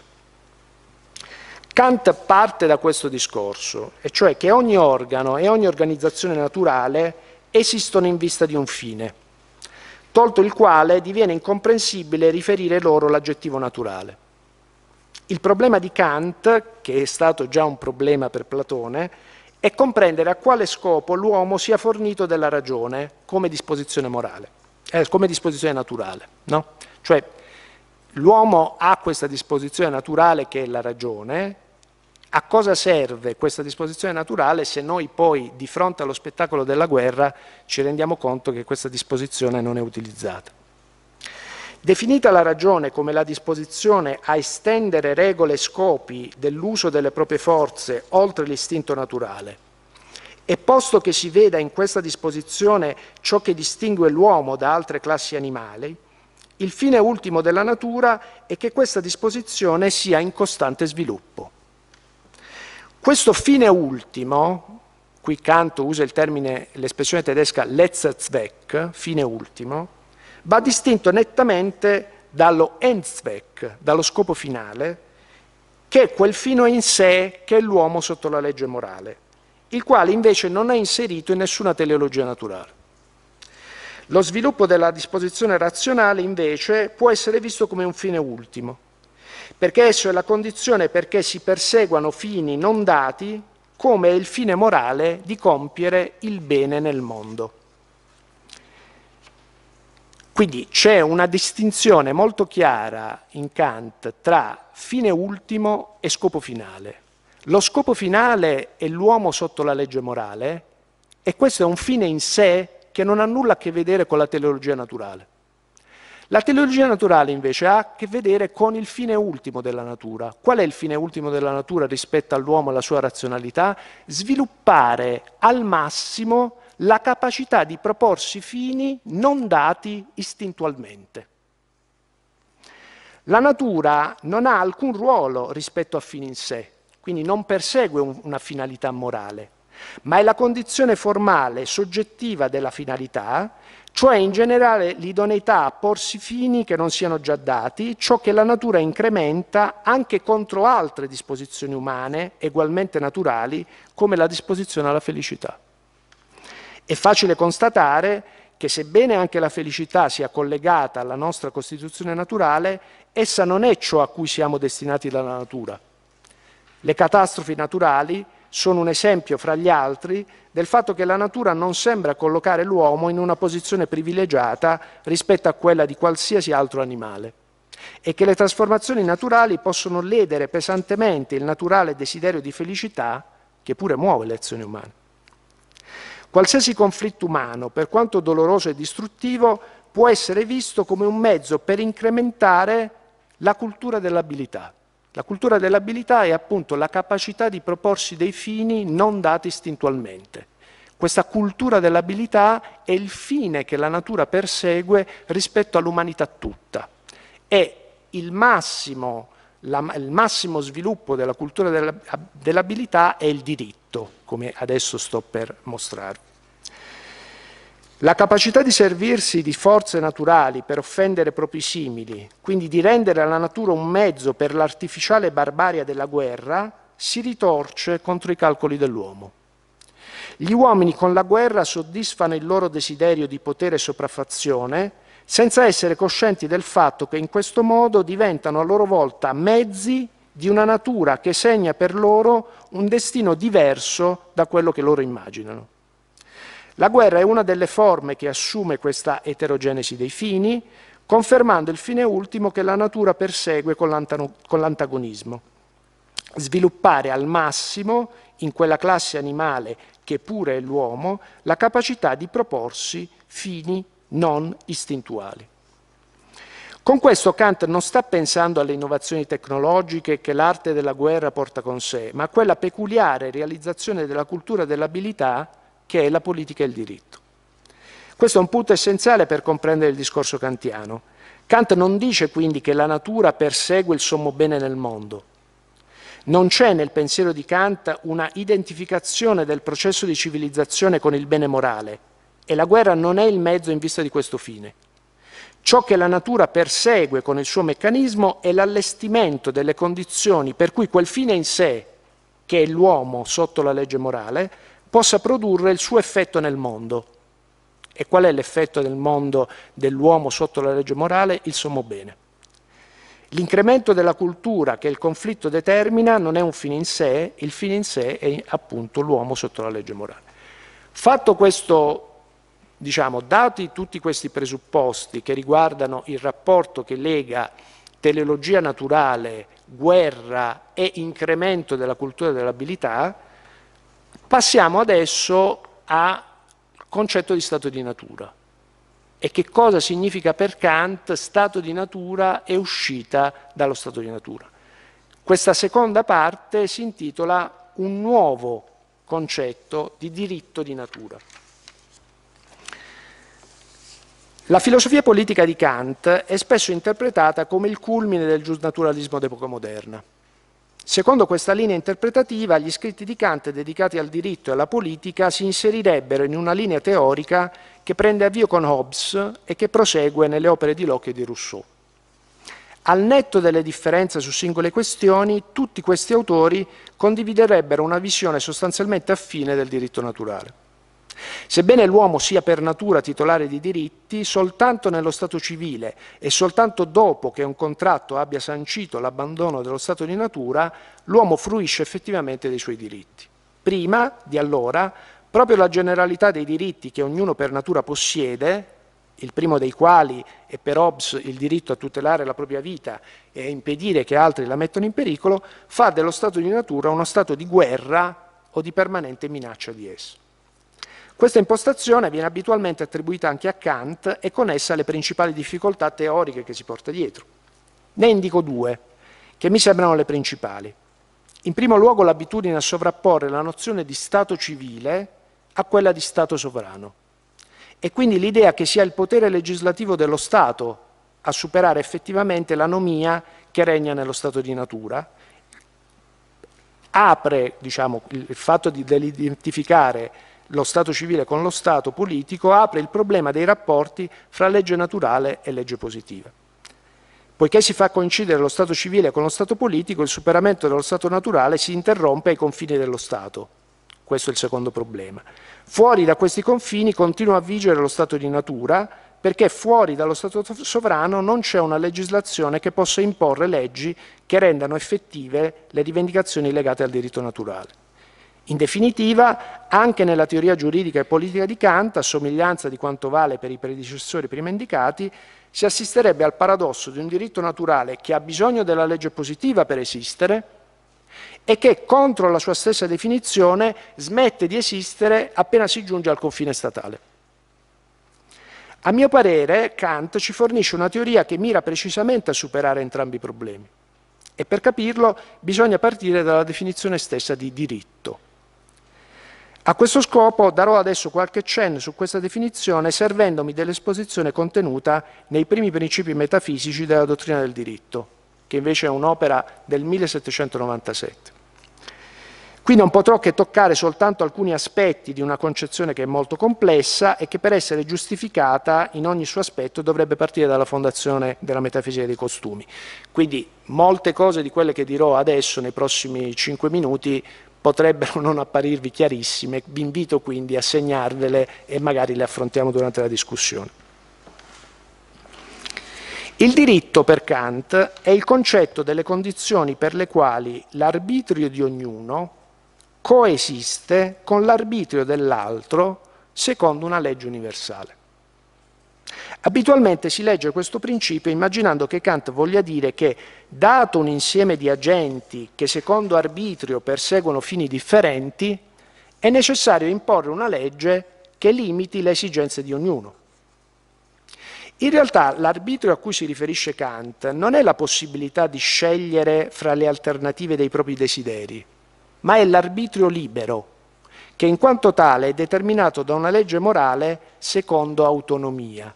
Kant parte da questo discorso, e cioè che ogni organo e ogni organizzazione naturale esistono in vista di un fine, tolto il quale diviene incomprensibile riferire loro l'aggettivo naturale. Il problema di Kant, che è stato già un problema per Platone, e comprendere a quale scopo l'uomo sia fornito della ragione come disposizione morale, eh, come disposizione naturale. No? Cioè, l'uomo ha questa disposizione naturale che è la ragione, a cosa serve questa disposizione naturale se noi poi di fronte allo spettacolo della guerra ci rendiamo conto che questa disposizione non è utilizzata? Definita la ragione come la disposizione a estendere regole e scopi dell'uso delle proprie forze oltre l'istinto naturale, e posto che si veda in questa disposizione ciò che distingue l'uomo da altre classi animali, il fine ultimo della natura è che questa disposizione sia in costante sviluppo. Questo fine ultimo, qui Kant usa l'espressione tedesca Letzezweck, fine ultimo, va distinto nettamente dallo Endzweck, dallo scopo finale, che è quel fino in sé che è l'uomo sotto la legge morale, il quale invece non è inserito in nessuna teleologia naturale. Lo sviluppo della disposizione razionale invece può essere visto come un fine ultimo, perché esso è la condizione perché si perseguano fini non dati come il fine morale di compiere il bene nel mondo. Quindi c'è una distinzione molto chiara in Kant tra fine ultimo e scopo finale. Lo scopo finale è l'uomo sotto la legge morale e questo è un fine in sé che non ha nulla a che vedere con la teleologia naturale. La teleologia naturale invece ha a che vedere con il fine ultimo della natura. Qual è il fine ultimo della natura rispetto all'uomo e alla sua razionalità? Sviluppare al massimo la capacità di proporsi fini non dati istintualmente. La natura non ha alcun ruolo rispetto a fini in sé, quindi non persegue un, una finalità morale, ma è la condizione formale soggettiva della finalità, cioè in generale l'idoneità a porsi fini che non siano già dati, ciò che la natura incrementa anche contro altre disposizioni umane, ugualmente naturali, come la disposizione alla felicità. È facile constatare che sebbene anche la felicità sia collegata alla nostra costituzione naturale, essa non è ciò a cui siamo destinati dalla natura. Le catastrofi naturali sono un esempio, fra gli altri, del fatto che la natura non sembra collocare l'uomo in una posizione privilegiata rispetto a quella di qualsiasi altro animale e che le trasformazioni naturali possono ledere pesantemente il naturale desiderio di felicità che pure muove le azioni umane. Qualsiasi conflitto umano, per quanto doloroso e distruttivo, può essere visto come un mezzo per incrementare la cultura dell'abilità. La cultura dell'abilità è appunto la capacità di proporsi dei fini non dati istintualmente. Questa cultura dell'abilità è il fine che la natura persegue rispetto all'umanità tutta. È il massimo la, il massimo sviluppo della cultura dell'abilità è il diritto, come adesso sto per mostrarvi. La capacità di servirsi di forze naturali per offendere propri simili, quindi di rendere la natura un mezzo per l'artificiale barbaria della guerra, si ritorce contro i calcoli dell'uomo. Gli uomini con la guerra soddisfano il loro desiderio di potere e sopraffazione senza essere coscienti del fatto che in questo modo diventano a loro volta mezzi di una natura che segna per loro un destino diverso da quello che loro immaginano. La guerra è una delle forme che assume questa eterogenesi dei fini, confermando il fine ultimo che la natura persegue con l'antagonismo. Sviluppare al massimo, in quella classe animale che pure è l'uomo, la capacità di proporsi fini non istintuali. Con questo Kant non sta pensando alle innovazioni tecnologiche che l'arte della guerra porta con sé, ma a quella peculiare realizzazione della cultura dell'abilità che è la politica e il diritto. Questo è un punto essenziale per comprendere il discorso kantiano. Kant non dice quindi che la natura persegue il sommo bene nel mondo. Non c'è nel pensiero di Kant una identificazione del processo di civilizzazione con il bene morale, e la guerra non è il mezzo in vista di questo fine. Ciò che la natura persegue con il suo meccanismo è l'allestimento delle condizioni per cui quel fine in sé, che è l'uomo sotto la legge morale, possa produrre il suo effetto nel mondo. E qual è l'effetto nel mondo dell'uomo sotto la legge morale? Il sommo bene. L'incremento della cultura che il conflitto determina non è un fine in sé, il fine in sé è appunto l'uomo sotto la legge morale. Fatto questo Diciamo, dati tutti questi presupposti che riguardano il rapporto che lega teleologia naturale, guerra e incremento della cultura dell'abilità, passiamo adesso al concetto di stato di natura e che cosa significa per Kant stato di natura e uscita dallo stato di natura. Questa seconda parte si intitola Un nuovo concetto di diritto di natura. La filosofia politica di Kant è spesso interpretata come il culmine del giusnaturalismo d'epoca moderna. Secondo questa linea interpretativa, gli scritti di Kant dedicati al diritto e alla politica si inserirebbero in una linea teorica che prende avvio con Hobbes e che prosegue nelle opere di Locke e di Rousseau. Al netto delle differenze su singole questioni, tutti questi autori condividerebbero una visione sostanzialmente affine del diritto naturale. Sebbene l'uomo sia per natura titolare di diritti, soltanto nello Stato civile e soltanto dopo che un contratto abbia sancito l'abbandono dello Stato di natura, l'uomo fruisce effettivamente dei suoi diritti. Prima di allora, proprio la generalità dei diritti che ognuno per natura possiede, il primo dei quali è per Hobbes il diritto a tutelare la propria vita e a impedire che altri la mettano in pericolo, fa dello stato di natura uno stato di guerra o di permanente minaccia di esso. Questa impostazione viene abitualmente attribuita anche a Kant e con essa le principali difficoltà teoriche che si porta dietro. Ne indico due, che mi sembrano le principali. In primo luogo l'abitudine a sovrapporre la nozione di Stato civile a quella di Stato sovrano e quindi l'idea che sia il potere legislativo dello Stato a superare effettivamente l'anomia che regna nello Stato di natura, apre diciamo, il fatto di, dell'identificare lo Stato civile con lo Stato politico apre il problema dei rapporti fra legge naturale e legge positiva. Poiché si fa coincidere lo Stato civile con lo Stato politico, il superamento dello Stato naturale si interrompe ai confini dello Stato. Questo è il secondo problema. Fuori da questi confini continua a vigere lo Stato di natura, perché fuori dallo Stato sovrano non c'è una legislazione che possa imporre leggi che rendano effettive le rivendicazioni legate al diritto naturale. In definitiva, anche nella teoria giuridica e politica di Kant, a somiglianza di quanto vale per i predecessori prima indicati, si assisterebbe al paradosso di un diritto naturale che ha bisogno della legge positiva per esistere e che, contro la sua stessa definizione, smette di esistere appena si giunge al confine statale. A mio parere, Kant ci fornisce una teoria che mira precisamente a superare entrambi i problemi. E per capirlo bisogna partire dalla definizione stessa di diritto. A questo scopo darò adesso qualche cenno su questa definizione servendomi dell'esposizione contenuta nei primi principi metafisici della dottrina del diritto, che invece è un'opera del 1797. Qui non potrò che toccare soltanto alcuni aspetti di una concezione che è molto complessa e che per essere giustificata in ogni suo aspetto dovrebbe partire dalla fondazione della metafisica dei costumi. Quindi molte cose di quelle che dirò adesso nei prossimi cinque minuti potrebbero non apparirvi chiarissime, vi invito quindi a segnarvele e magari le affrontiamo durante la discussione. Il diritto per Kant è il concetto delle condizioni per le quali l'arbitrio di ognuno coesiste con l'arbitrio dell'altro secondo una legge universale. Abitualmente si legge questo principio immaginando che Kant voglia dire che, dato un insieme di agenti che secondo arbitrio perseguono fini differenti, è necessario imporre una legge che limiti le esigenze di ognuno. In realtà l'arbitrio a cui si riferisce Kant non è la possibilità di scegliere fra le alternative dei propri desideri, ma è l'arbitrio libero, che in quanto tale è determinato da una legge morale secondo autonomia.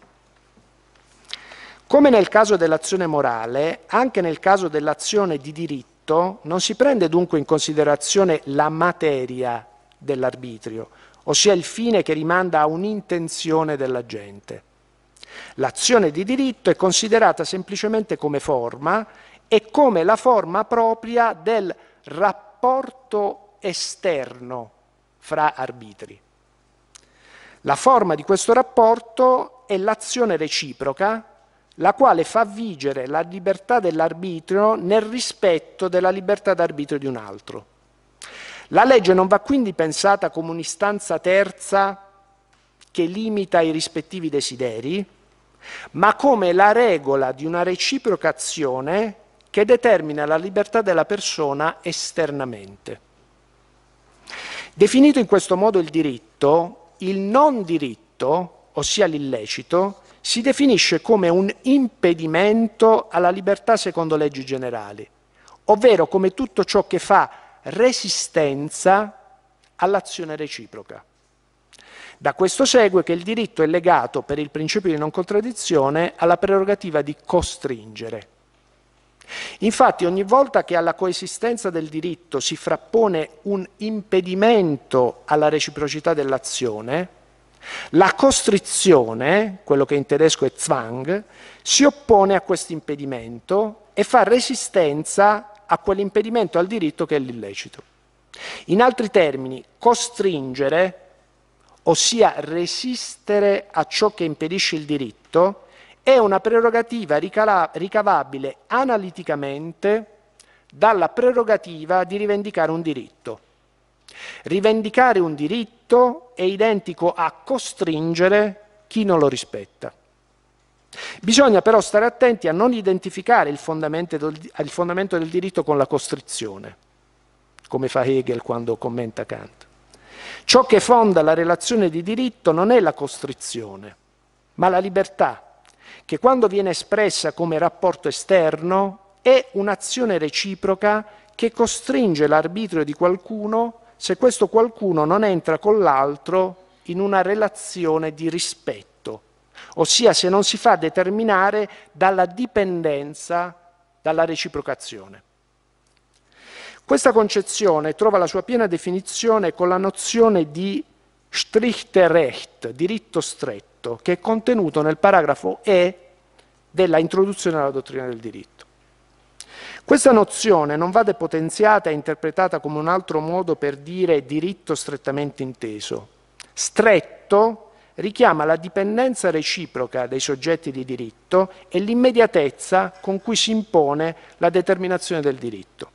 Come nel caso dell'azione morale, anche nel caso dell'azione di diritto non si prende dunque in considerazione la materia dell'arbitrio, ossia il fine che rimanda a un'intenzione dell'agente. L'azione di diritto è considerata semplicemente come forma e come la forma propria del rapporto esterno fra arbitri. La forma di questo rapporto è l'azione reciproca la quale fa vigere la libertà dell'arbitrio nel rispetto della libertà d'arbitrio di un altro. La legge non va quindi pensata come un'istanza terza che limita i rispettivi desideri, ma come la regola di una reciproca azione che determina la libertà della persona esternamente. Definito in questo modo il diritto, il non diritto, ossia l'illecito, si definisce come un impedimento alla libertà secondo leggi generali, ovvero come tutto ciò che fa resistenza all'azione reciproca. Da questo segue che il diritto è legato per il principio di non contraddizione alla prerogativa di costringere. Infatti ogni volta che alla coesistenza del diritto si frappone un impedimento alla reciprocità dell'azione, la costrizione, quello che in tedesco è Zwang, si oppone a questo impedimento e fa resistenza a quell'impedimento al diritto che è l'illecito. In altri termini, costringere, ossia resistere a ciò che impedisce il diritto, è una prerogativa ricavabile analiticamente dalla prerogativa di rivendicare un diritto. Rivendicare un diritto è identico a costringere chi non lo rispetta. Bisogna però stare attenti a non identificare il fondamento del diritto con la costrizione, come fa Hegel quando commenta Kant. Ciò che fonda la relazione di diritto non è la costrizione, ma la libertà, che quando viene espressa come rapporto esterno è un'azione reciproca che costringe l'arbitrio di qualcuno se questo qualcuno non entra con l'altro in una relazione di rispetto, ossia se non si fa determinare dalla dipendenza, dalla reciprocazione. Questa concezione trova la sua piena definizione con la nozione di recht, diritto stretto, che è contenuto nel paragrafo E della introduzione alla dottrina del diritto. Questa nozione non va depotenziata e interpretata come un altro modo per dire diritto strettamente inteso. Stretto richiama la dipendenza reciproca dei soggetti di diritto e l'immediatezza con cui si impone la determinazione del diritto.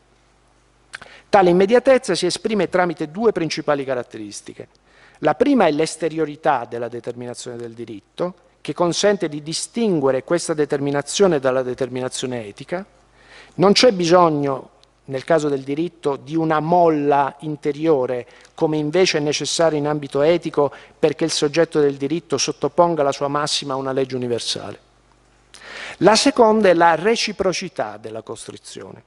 Tale immediatezza si esprime tramite due principali caratteristiche. La prima è l'esteriorità della determinazione del diritto, che consente di distinguere questa determinazione dalla determinazione etica, non c'è bisogno, nel caso del diritto, di una molla interiore, come invece è necessario in ambito etico, perché il soggetto del diritto sottoponga la sua massima a una legge universale. La seconda è la reciprocità della costrizione.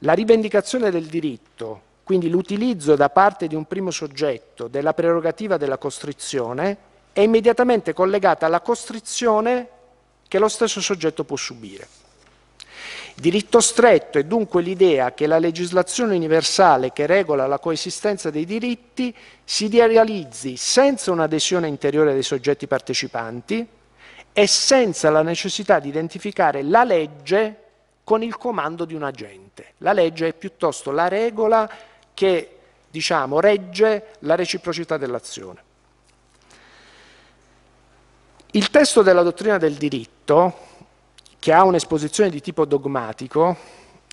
La rivendicazione del diritto, quindi l'utilizzo da parte di un primo soggetto della prerogativa della costrizione, è immediatamente collegata alla costrizione che lo stesso soggetto può subire. Diritto stretto è dunque l'idea che la legislazione universale che regola la coesistenza dei diritti si realizzi senza un'adesione interiore dei soggetti partecipanti e senza la necessità di identificare la legge con il comando di un agente. La legge è piuttosto la regola che, diciamo, regge la reciprocità dell'azione. Il testo della dottrina del diritto che ha un'esposizione di tipo dogmatico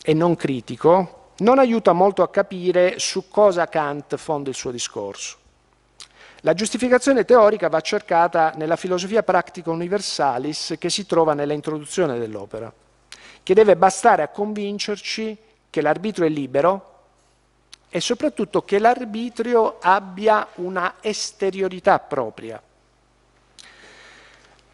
e non critico, non aiuta molto a capire su cosa Kant fonda il suo discorso. La giustificazione teorica va cercata nella filosofia pratica universalis che si trova nella introduzione dell'opera, che deve bastare a convincerci che l'arbitrio è libero e soprattutto che l'arbitrio abbia una esteriorità propria.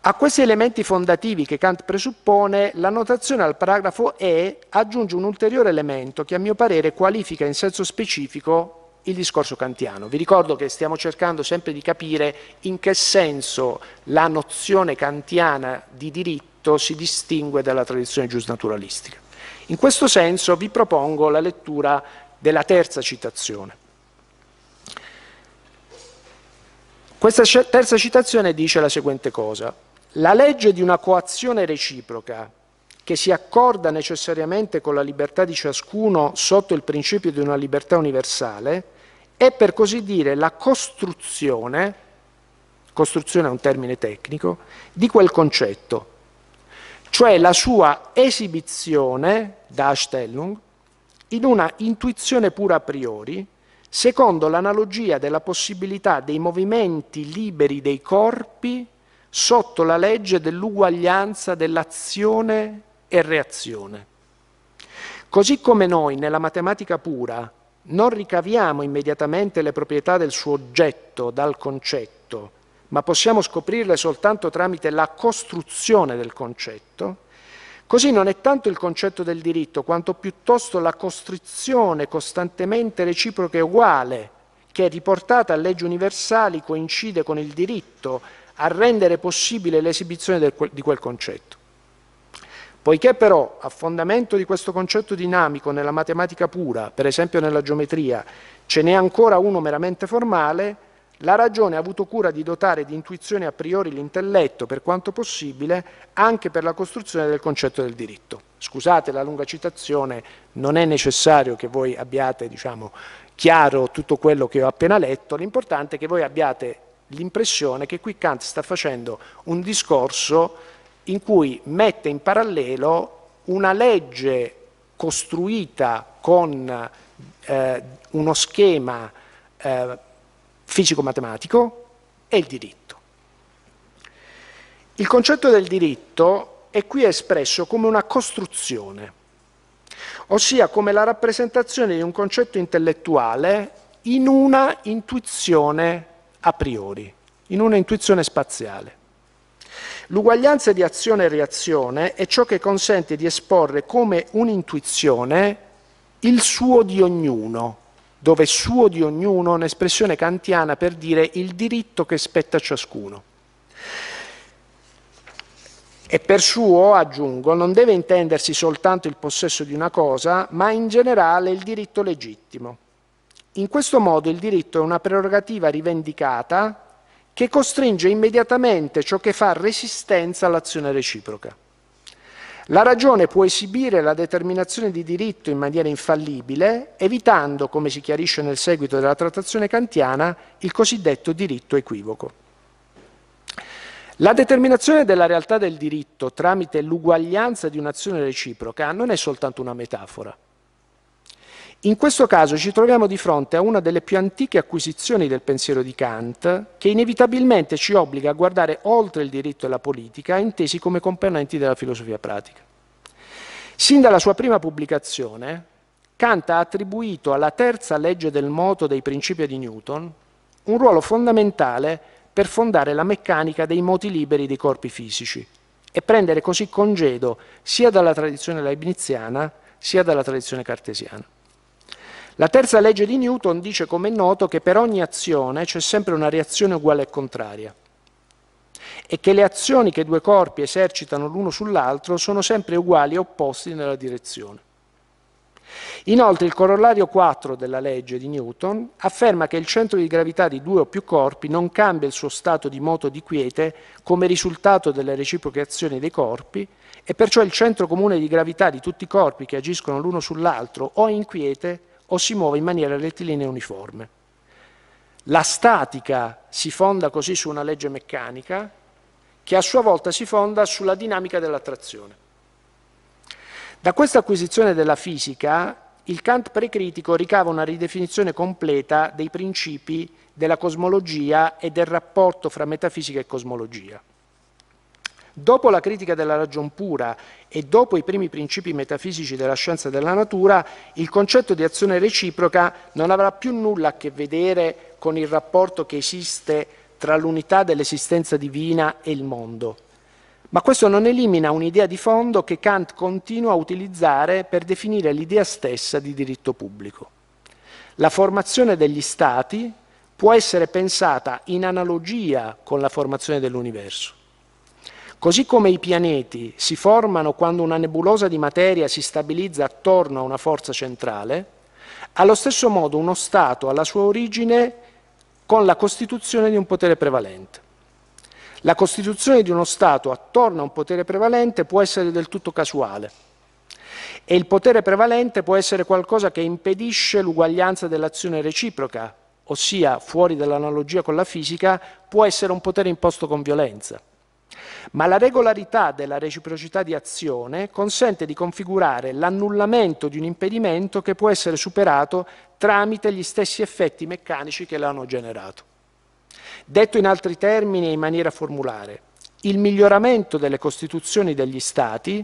A questi elementi fondativi che Kant presuppone, la notazione al paragrafo E aggiunge un ulteriore elemento che a mio parere qualifica in senso specifico il discorso kantiano. Vi ricordo che stiamo cercando sempre di capire in che senso la nozione kantiana di diritto si distingue dalla tradizione giusnaturalistica. In questo senso vi propongo la lettura della terza citazione. Questa terza citazione dice la seguente cosa. La legge di una coazione reciproca, che si accorda necessariamente con la libertà di ciascuno sotto il principio di una libertà universale, è per così dire la costruzione, costruzione è un termine tecnico, di quel concetto, cioè la sua esibizione da Astellung in una intuizione pura a priori, secondo l'analogia della possibilità dei movimenti liberi dei corpi sotto la legge dell'uguaglianza dell'azione e reazione. Così come noi nella matematica pura non ricaviamo immediatamente le proprietà del suo oggetto dal concetto, ma possiamo scoprirle soltanto tramite la costruzione del concetto, così non è tanto il concetto del diritto quanto piuttosto la costrizione costantemente reciproca e uguale che riportata a leggi universali coincide con il diritto a rendere possibile l'esibizione di quel concetto. Poiché però, a fondamento di questo concetto dinamico nella matematica pura, per esempio nella geometria, ce n'è ancora uno meramente formale, la ragione ha avuto cura di dotare di intuizione a priori l'intelletto, per quanto possibile, anche per la costruzione del concetto del diritto. Scusate la lunga citazione, non è necessario che voi abbiate diciamo, chiaro tutto quello che ho appena letto, l'importante è che voi abbiate l'impressione che qui Kant sta facendo un discorso in cui mette in parallelo una legge costruita con eh, uno schema eh, fisico-matematico e il diritto. Il concetto del diritto è qui espresso come una costruzione, ossia come la rappresentazione di un concetto intellettuale in una intuizione a priori, in una intuizione spaziale. L'uguaglianza di azione e reazione è ciò che consente di esporre come un'intuizione il suo di ognuno, dove suo di ognuno è un'espressione kantiana per dire il diritto che spetta a ciascuno. E per suo, aggiungo, non deve intendersi soltanto il possesso di una cosa, ma in generale il diritto legittimo. In questo modo il diritto è una prerogativa rivendicata che costringe immediatamente ciò che fa resistenza all'azione reciproca. La ragione può esibire la determinazione di diritto in maniera infallibile, evitando, come si chiarisce nel seguito della trattazione kantiana, il cosiddetto diritto equivoco. La determinazione della realtà del diritto tramite l'uguaglianza di un'azione reciproca non è soltanto una metafora. In questo caso ci troviamo di fronte a una delle più antiche acquisizioni del pensiero di Kant, che inevitabilmente ci obbliga a guardare oltre il diritto e la politica, intesi come componenti della filosofia pratica. Sin dalla sua prima pubblicazione, Kant ha attribuito alla terza legge del moto dei principi di Newton un ruolo fondamentale per fondare la meccanica dei moti liberi dei corpi fisici e prendere così congedo sia dalla tradizione leibniziana sia dalla tradizione cartesiana. La terza legge di Newton dice, come è noto, che per ogni azione c'è sempre una reazione uguale e contraria e che le azioni che due corpi esercitano l'uno sull'altro sono sempre uguali e opposti nella direzione. Inoltre il corollario 4 della legge di Newton afferma che il centro di gravità di due o più corpi non cambia il suo stato di moto di quiete come risultato delle reciproche azioni dei corpi e perciò il centro comune di gravità di tutti i corpi che agiscono l'uno sull'altro o in quiete o si muove in maniera rettilinea e uniforme. La statica si fonda così su una legge meccanica che a sua volta si fonda sulla dinamica dell'attrazione. Da questa acquisizione della fisica il Kant precritico ricava una ridefinizione completa dei principi della cosmologia e del rapporto fra metafisica e cosmologia. Dopo la critica della ragion pura e dopo i primi principi metafisici della scienza della natura, il concetto di azione reciproca non avrà più nulla a che vedere con il rapporto che esiste tra l'unità dell'esistenza divina e il mondo. Ma questo non elimina un'idea di fondo che Kant continua a utilizzare per definire l'idea stessa di diritto pubblico. La formazione degli Stati può essere pensata in analogia con la formazione dell'universo. Così come i pianeti si formano quando una nebulosa di materia si stabilizza attorno a una forza centrale, allo stesso modo uno Stato ha la sua origine con la costituzione di un potere prevalente. La costituzione di uno Stato attorno a un potere prevalente può essere del tutto casuale e il potere prevalente può essere qualcosa che impedisce l'uguaglianza dell'azione reciproca, ossia, fuori dall'analogia con la fisica, può essere un potere imposto con violenza. Ma la regolarità della reciprocità di azione consente di configurare l'annullamento di un impedimento che può essere superato tramite gli stessi effetti meccanici che l'hanno generato. Detto in altri termini e in maniera formulare, il miglioramento delle Costituzioni degli Stati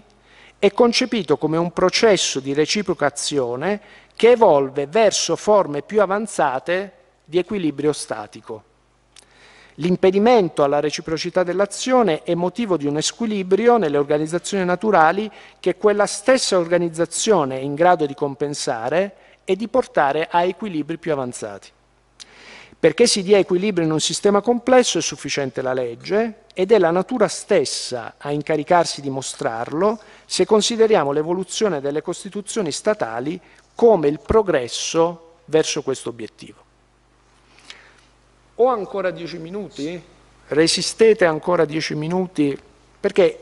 è concepito come un processo di reciproca azione che evolve verso forme più avanzate di equilibrio statico. L'impedimento alla reciprocità dell'azione è motivo di un squilibrio nelle organizzazioni naturali che quella stessa organizzazione è in grado di compensare e di portare a equilibri più avanzati. Perché si dia equilibrio in un sistema complesso è sufficiente la legge ed è la natura stessa a incaricarsi di mostrarlo se consideriamo l'evoluzione delle costituzioni statali come il progresso verso questo obiettivo. Ho ancora dieci minuti? Resistete ancora dieci minuti? Perché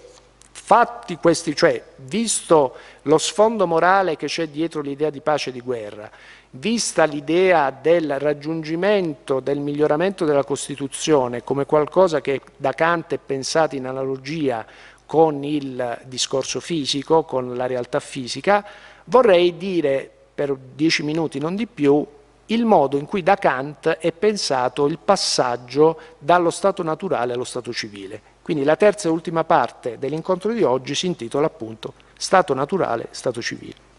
fatti questi, cioè visto lo sfondo morale che c'è dietro l'idea di pace e di guerra, vista l'idea del raggiungimento, del miglioramento della Costituzione come qualcosa che da Kant è pensato in analogia con il discorso fisico, con la realtà fisica, vorrei dire per dieci minuti, non di più, il modo in cui da Kant è pensato il passaggio dallo stato naturale allo stato civile. Quindi la terza e ultima parte dell'incontro di oggi si intitola appunto Stato naturale, Stato civile.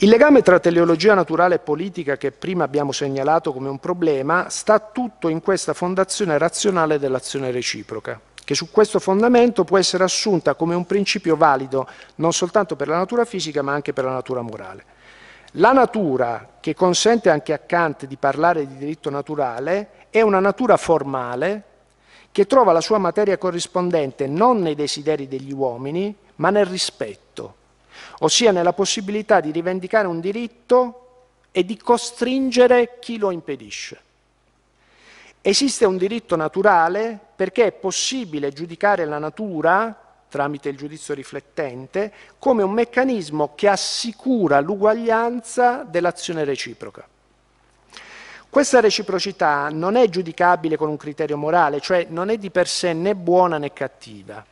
Il legame tra teleologia naturale e politica che prima abbiamo segnalato come un problema sta tutto in questa fondazione razionale dell'azione reciproca, che su questo fondamento può essere assunta come un principio valido non soltanto per la natura fisica ma anche per la natura morale. La natura, che consente anche a Kant di parlare di diritto naturale, è una natura formale che trova la sua materia corrispondente non nei desideri degli uomini, ma nel rispetto, ossia nella possibilità di rivendicare un diritto e di costringere chi lo impedisce. Esiste un diritto naturale perché è possibile giudicare la natura tramite il giudizio riflettente, come un meccanismo che assicura l'uguaglianza dell'azione reciproca. Questa reciprocità non è giudicabile con un criterio morale, cioè non è di per sé né buona né cattiva,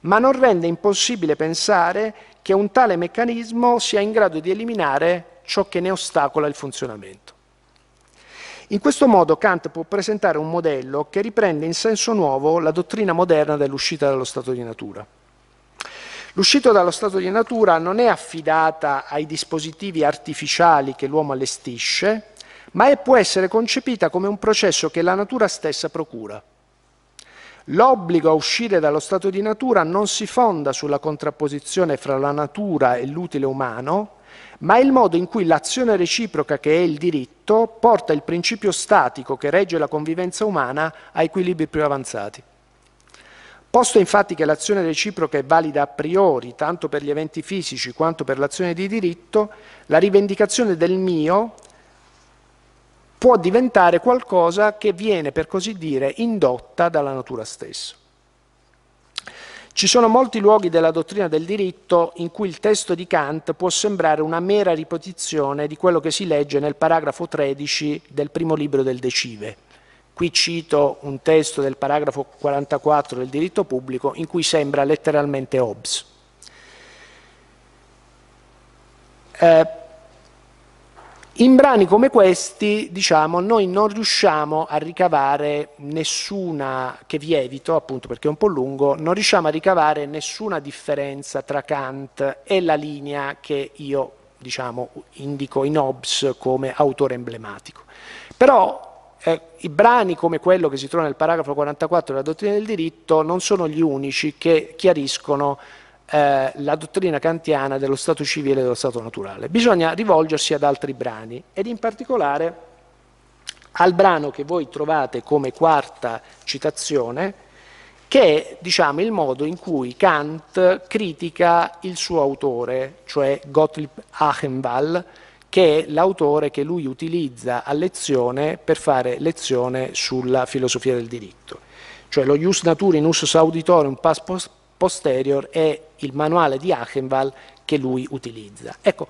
ma non rende impossibile pensare che un tale meccanismo sia in grado di eliminare ciò che ne ostacola il funzionamento. In questo modo Kant può presentare un modello che riprende in senso nuovo la dottrina moderna dell'uscita dallo stato di natura. L'uscita dallo stato di natura non è affidata ai dispositivi artificiali che l'uomo allestisce, ma è, può essere concepita come un processo che la natura stessa procura. L'obbligo a uscire dallo stato di natura non si fonda sulla contrapposizione fra la natura e l'utile umano, ma è il modo in cui l'azione reciproca che è il diritto porta il principio statico che regge la convivenza umana a equilibri più avanzati. Posto infatti che l'azione reciproca è valida a priori, tanto per gli eventi fisici quanto per l'azione di diritto, la rivendicazione del mio può diventare qualcosa che viene, per così dire, indotta dalla natura stessa. Ci sono molti luoghi della dottrina del diritto in cui il testo di Kant può sembrare una mera ripetizione di quello che si legge nel paragrafo 13 del primo libro del Decive. Qui cito un testo del paragrafo 44 del diritto pubblico in cui sembra letteralmente Hobbes. Eh, in brani come questi, diciamo, noi non riusciamo a ricavare nessuna, che vi evito appunto perché è un po' lungo, non riusciamo a ricavare nessuna differenza tra Kant e la linea che io, diciamo, indico in Hobbes come autore emblematico. Però eh, I brani come quello che si trova nel paragrafo 44 della dottrina del diritto non sono gli unici che chiariscono eh, la dottrina kantiana dello stato civile e dello stato naturale. Bisogna rivolgersi ad altri brani ed in particolare al brano che voi trovate come quarta citazione, che è diciamo, il modo in cui Kant critica il suo autore, cioè Gottlieb Achenwall, che è l'autore che lui utilizza a lezione per fare lezione sulla filosofia del diritto. Cioè lo Ius Naturi in Usus Auditorum Pas Posterior è il manuale di Achenwald che lui utilizza. Ecco,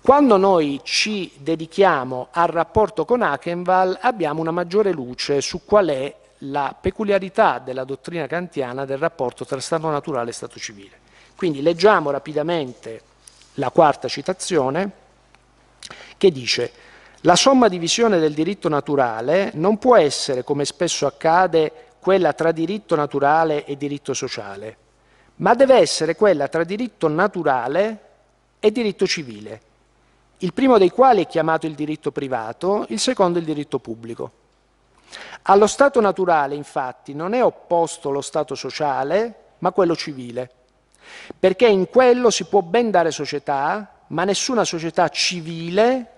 quando noi ci dedichiamo al rapporto con Achenwald abbiamo una maggiore luce su qual è la peculiarità della dottrina kantiana del rapporto tra Stato naturale e Stato civile. Quindi leggiamo rapidamente la quarta citazione che dice la somma divisione del diritto naturale non può essere, come spesso accade, quella tra diritto naturale e diritto sociale, ma deve essere quella tra diritto naturale e diritto civile, il primo dei quali è chiamato il diritto privato, il secondo il diritto pubblico. Allo Stato naturale, infatti, non è opposto lo Stato sociale, ma quello civile, perché in quello si può ben dare società, ma nessuna società civile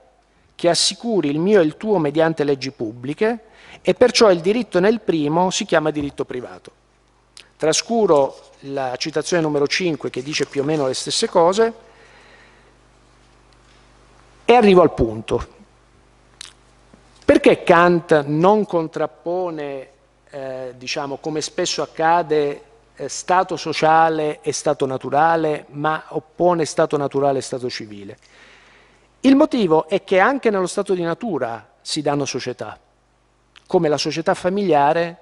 che assicuri il mio e il tuo mediante leggi pubbliche e perciò il diritto nel primo si chiama diritto privato. Trascuro la citazione numero 5 che dice più o meno le stesse cose e arrivo al punto. Perché Kant non contrappone, eh, diciamo, come spesso accade, eh, stato sociale e Stato naturale, ma oppone Stato naturale e Stato civile. Il motivo è che anche nello Stato di natura si danno società, come la società familiare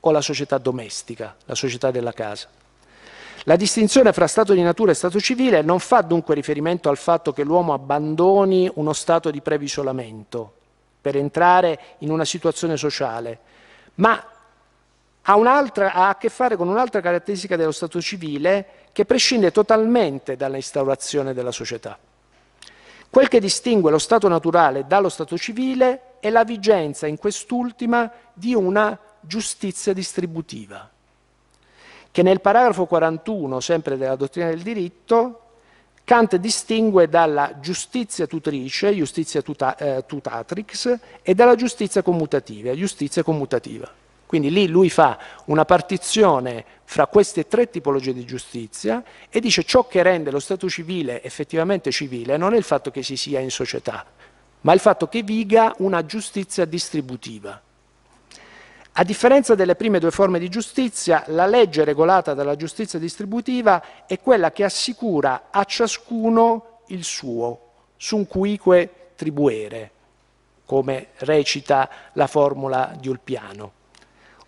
o la società domestica, la società della casa. La distinzione fra Stato di natura e Stato civile non fa dunque riferimento al fatto che l'uomo abbandoni uno stato di previsolamento per entrare in una situazione sociale, ma ha, ha a che fare con un'altra caratteristica dello Stato civile che prescinde totalmente dall'instaurazione della società. Quel che distingue lo Stato naturale dallo Stato civile è la vigenza in quest'ultima di una giustizia distributiva, che nel paragrafo 41, sempre della dottrina del diritto, Kant distingue dalla giustizia tutrice, giustizia tuta, eh, tutatrix, e dalla giustizia commutativa, giustizia commutativa. Quindi lì lui fa una partizione fra queste tre tipologie di giustizia e dice ciò che rende lo Stato civile effettivamente civile non è il fatto che si sia in società, ma il fatto che viga una giustizia distributiva. A differenza delle prime due forme di giustizia, la legge regolata dalla giustizia distributiva è quella che assicura a ciascuno il suo, sun cuique tribuere, come recita la formula di Ulpiano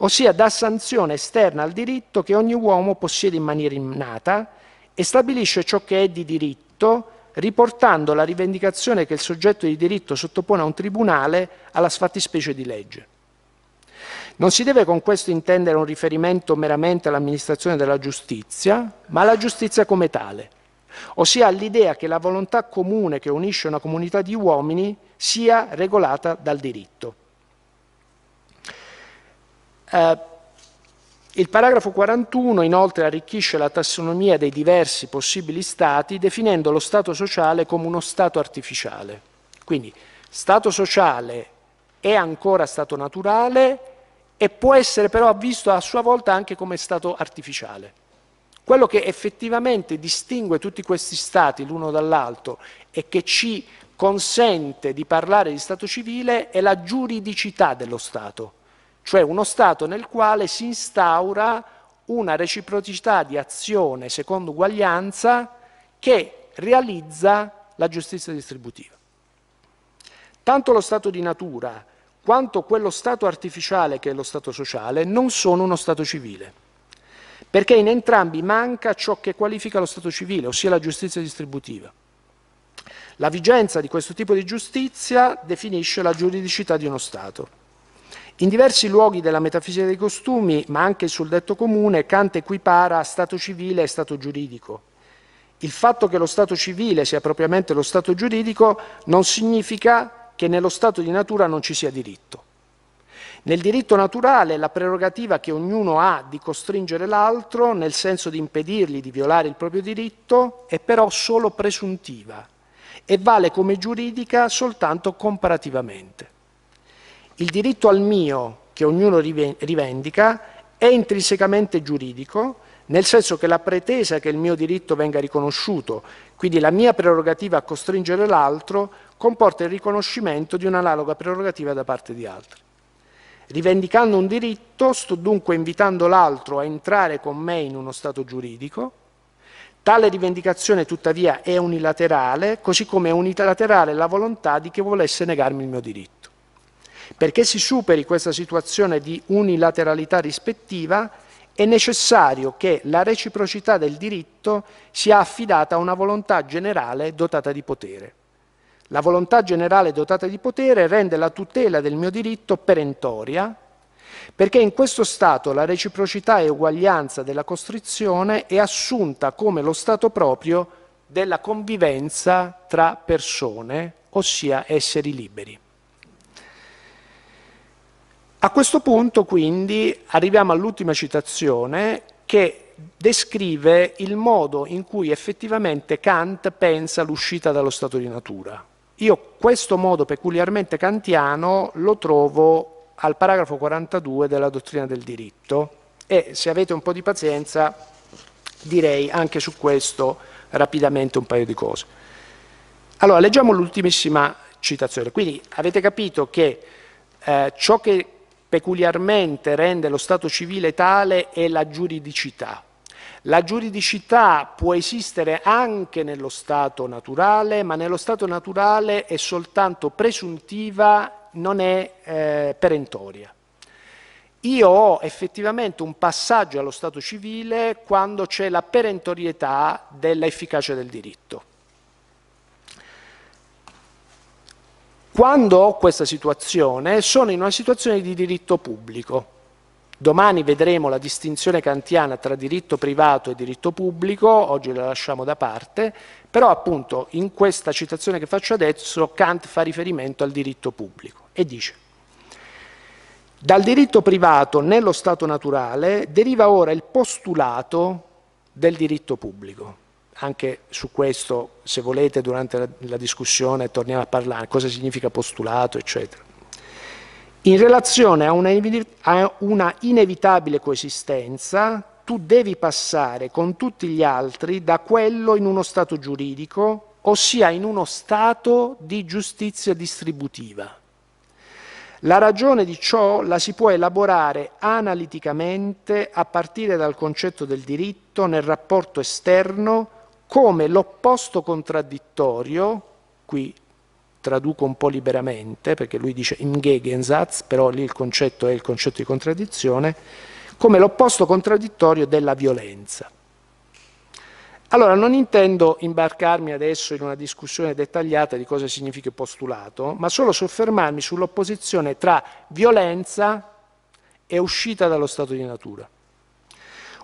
ossia dà sanzione esterna al diritto che ogni uomo possiede in maniera innata e stabilisce ciò che è di diritto, riportando la rivendicazione che il soggetto di diritto sottopone a un tribunale alla sfattispecie di legge. Non si deve con questo intendere un riferimento meramente all'amministrazione della giustizia, ma alla giustizia come tale, ossia all'idea che la volontà comune che unisce una comunità di uomini sia regolata dal diritto. Eh, il paragrafo 41 inoltre arricchisce la tassonomia dei diversi possibili stati definendo lo stato sociale come uno stato artificiale. Quindi stato sociale è ancora stato naturale e può essere però visto a sua volta anche come stato artificiale. Quello che effettivamente distingue tutti questi stati l'uno dall'altro e che ci consente di parlare di stato civile è la giuridicità dello Stato cioè uno Stato nel quale si instaura una reciprocità di azione secondo uguaglianza che realizza la giustizia distributiva. Tanto lo Stato di natura quanto quello Stato artificiale che è lo Stato sociale non sono uno Stato civile, perché in entrambi manca ciò che qualifica lo Stato civile, ossia la giustizia distributiva. La vigenza di questo tipo di giustizia definisce la giuridicità di uno Stato. In diversi luoghi della metafisica dei costumi, ma anche sul detto comune, Kant equipara stato civile e stato giuridico. Il fatto che lo stato civile sia propriamente lo stato giuridico non significa che nello stato di natura non ci sia diritto. Nel diritto naturale la prerogativa che ognuno ha di costringere l'altro nel senso di impedirgli di violare il proprio diritto è però solo presuntiva e vale come giuridica soltanto comparativamente. Il diritto al mio, che ognuno rivendica, è intrinsecamente giuridico, nel senso che la pretesa che il mio diritto venga riconosciuto, quindi la mia prerogativa a costringere l'altro, comporta il riconoscimento di un'analoga prerogativa da parte di altri. Rivendicando un diritto, sto dunque invitando l'altro a entrare con me in uno stato giuridico. Tale rivendicazione tuttavia è unilaterale, così come è unilaterale la volontà di chi volesse negarmi il mio diritto. Perché si superi questa situazione di unilateralità rispettiva è necessario che la reciprocità del diritto sia affidata a una volontà generale dotata di potere. La volontà generale dotata di potere rende la tutela del mio diritto perentoria, perché in questo Stato la reciprocità e uguaglianza della costrizione è assunta come lo Stato proprio della convivenza tra persone, ossia esseri liberi. A questo punto quindi arriviamo all'ultima citazione che descrive il modo in cui effettivamente Kant pensa l'uscita dallo stato di natura. Io questo modo peculiarmente kantiano lo trovo al paragrafo 42 della dottrina del diritto e se avete un po' di pazienza direi anche su questo rapidamente un paio di cose. Allora, leggiamo l'ultimissima citazione. Quindi avete capito che eh, ciò che peculiarmente rende lo Stato civile tale è la giuridicità. La giuridicità può esistere anche nello Stato naturale, ma nello Stato naturale è soltanto presuntiva, non è eh, perentoria. Io ho effettivamente un passaggio allo Stato civile quando c'è la perentorietà dell'efficacia del diritto. Quando ho questa situazione, sono in una situazione di diritto pubblico. Domani vedremo la distinzione kantiana tra diritto privato e diritto pubblico, oggi la lasciamo da parte, però appunto in questa citazione che faccio adesso Kant fa riferimento al diritto pubblico e dice dal diritto privato nello Stato naturale deriva ora il postulato del diritto pubblico anche su questo, se volete, durante la, la discussione torniamo a parlare, cosa significa postulato, eccetera. In relazione a una, a una inevitabile coesistenza, tu devi passare con tutti gli altri da quello in uno stato giuridico, ossia in uno stato di giustizia distributiva. La ragione di ciò la si può elaborare analiticamente a partire dal concetto del diritto nel rapporto esterno come l'opposto contraddittorio, qui traduco un po' liberamente, perché lui dice im Gegensatz, però lì il concetto è il concetto di contraddizione, come l'opposto contraddittorio della violenza. Allora, non intendo imbarcarmi adesso in una discussione dettagliata di cosa significa postulato, ma solo soffermarmi sull'opposizione tra violenza e uscita dallo stato di natura.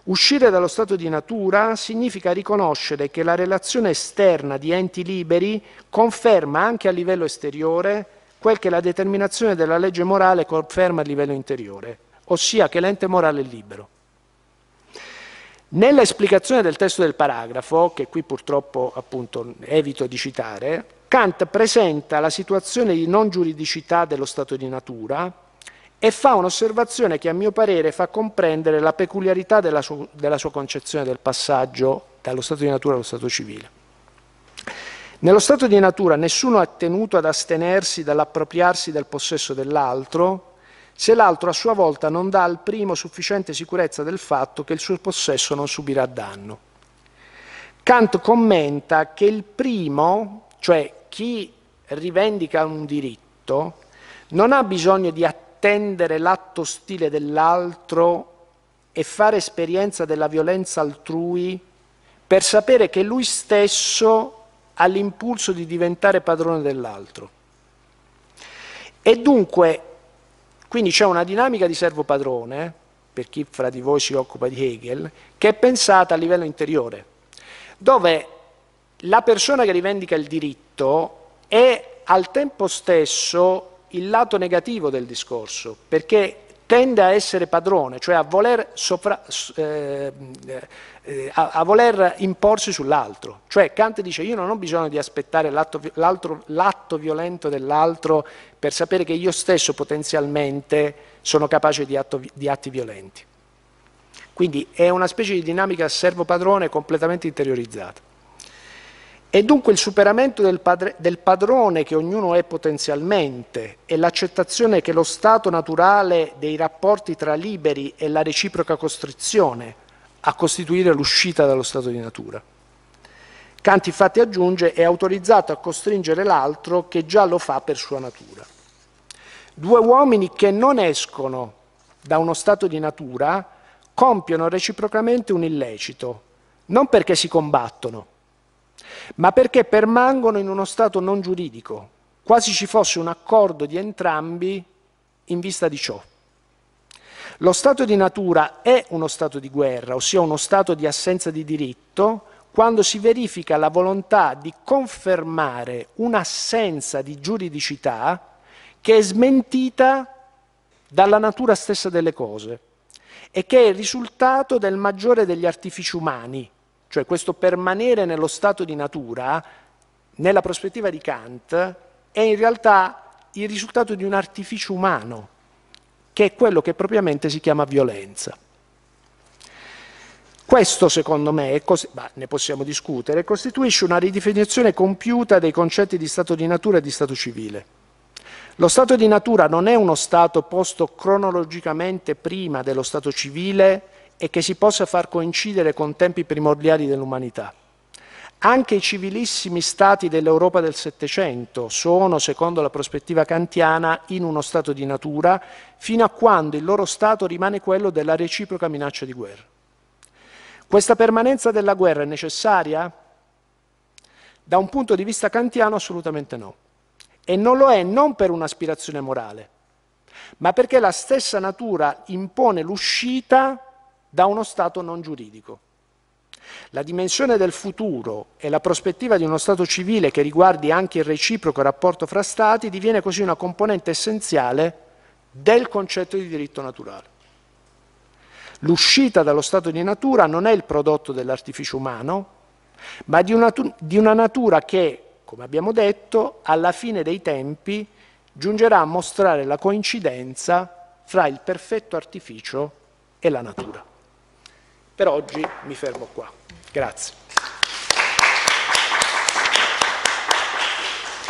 Uscire dallo stato di natura significa riconoscere che la relazione esterna di enti liberi conferma anche a livello esteriore quel che la determinazione della legge morale conferma a livello interiore, ossia che l'ente morale è libero. Nella esplicazione del testo del paragrafo, che qui purtroppo appunto, evito di citare, Kant presenta la situazione di non giuridicità dello stato di natura e fa un'osservazione che a mio parere fa comprendere la peculiarità della, su della sua concezione del passaggio dallo stato di natura allo stato civile. Nello stato di natura nessuno è tenuto ad astenersi dall'appropriarsi del possesso dell'altro se l'altro a sua volta non dà al primo sufficiente sicurezza del fatto che il suo possesso non subirà danno. Kant commenta che il primo, cioè chi rivendica un diritto, non ha bisogno di attenzione intendere l'atto ostile dell'altro e fare esperienza della violenza altrui per sapere che lui stesso ha l'impulso di diventare padrone dell'altro. E dunque, quindi c'è una dinamica di servo-padrone, per chi fra di voi si occupa di Hegel, che è pensata a livello interiore, dove la persona che rivendica il diritto è al tempo stesso il lato negativo del discorso, perché tende a essere padrone, cioè a voler, sopra, eh, eh, a, a voler imporsi sull'altro. Cioè Kant dice io non ho bisogno di aspettare l'atto violento dell'altro per sapere che io stesso potenzialmente sono capace di, atto, di atti violenti. Quindi è una specie di dinamica servo-padrone completamente interiorizzata. E dunque il superamento del, padre, del padrone che ognuno è potenzialmente e l'accettazione che lo stato naturale dei rapporti tra liberi è la reciproca costrizione a costituire l'uscita dallo stato di natura. Kant infatti aggiunge è autorizzato a costringere l'altro che già lo fa per sua natura. Due uomini che non escono da uno stato di natura compiono reciprocamente un illecito, non perché si combattono, ma perché permangono in uno stato non giuridico, quasi ci fosse un accordo di entrambi in vista di ciò. Lo stato di natura è uno stato di guerra, ossia uno stato di assenza di diritto, quando si verifica la volontà di confermare un'assenza di giuridicità che è smentita dalla natura stessa delle cose e che è il risultato del maggiore degli artifici umani, cioè questo permanere nello stato di natura, nella prospettiva di Kant, è in realtà il risultato di un artificio umano, che è quello che propriamente si chiama violenza. Questo, secondo me, ma ne possiamo discutere, costituisce una ridefinizione compiuta dei concetti di stato di natura e di stato civile. Lo stato di natura non è uno stato posto cronologicamente prima dello stato civile e che si possa far coincidere con tempi primordiali dell'umanità. Anche i civilissimi stati dell'Europa del Settecento sono, secondo la prospettiva kantiana, in uno stato di natura fino a quando il loro stato rimane quello della reciproca minaccia di guerra. Questa permanenza della guerra è necessaria? Da un punto di vista kantiano assolutamente no. E non lo è non per un'aspirazione morale, ma perché la stessa natura impone l'uscita da uno Stato non giuridico. La dimensione del futuro e la prospettiva di uno Stato civile che riguardi anche il reciproco rapporto fra Stati diviene così una componente essenziale del concetto di diritto naturale. L'uscita dallo stato di natura non è il prodotto dell'artificio umano, ma di una, di una, natura che, come abbiamo detto, alla fine dei tempi giungerà a mostrare la coincidenza fra il perfetto artificio e la natura. Per oggi mi fermo qua. Grazie.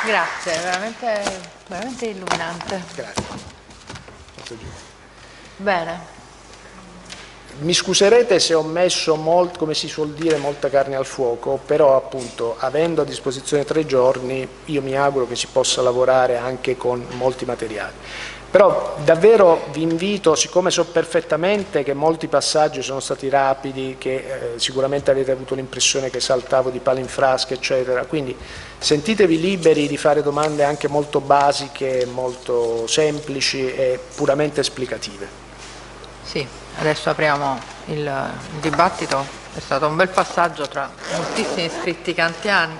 Grazie, veramente, veramente illuminante. Grazie. Bene. Mi scuserete se ho messo, molt, come si suol dire, molta carne al fuoco, però appunto avendo a disposizione tre giorni io mi auguro che si possa lavorare anche con molti materiali. Però davvero vi invito, siccome so perfettamente che molti passaggi sono stati rapidi, che eh, sicuramente avete avuto l'impressione che saltavo di palo in frasca, eccetera, quindi sentitevi liberi di fare domande anche molto basiche, molto semplici e puramente esplicative. Sì, adesso apriamo il, il dibattito, è stato un bel passaggio tra moltissimi iscritti kantiani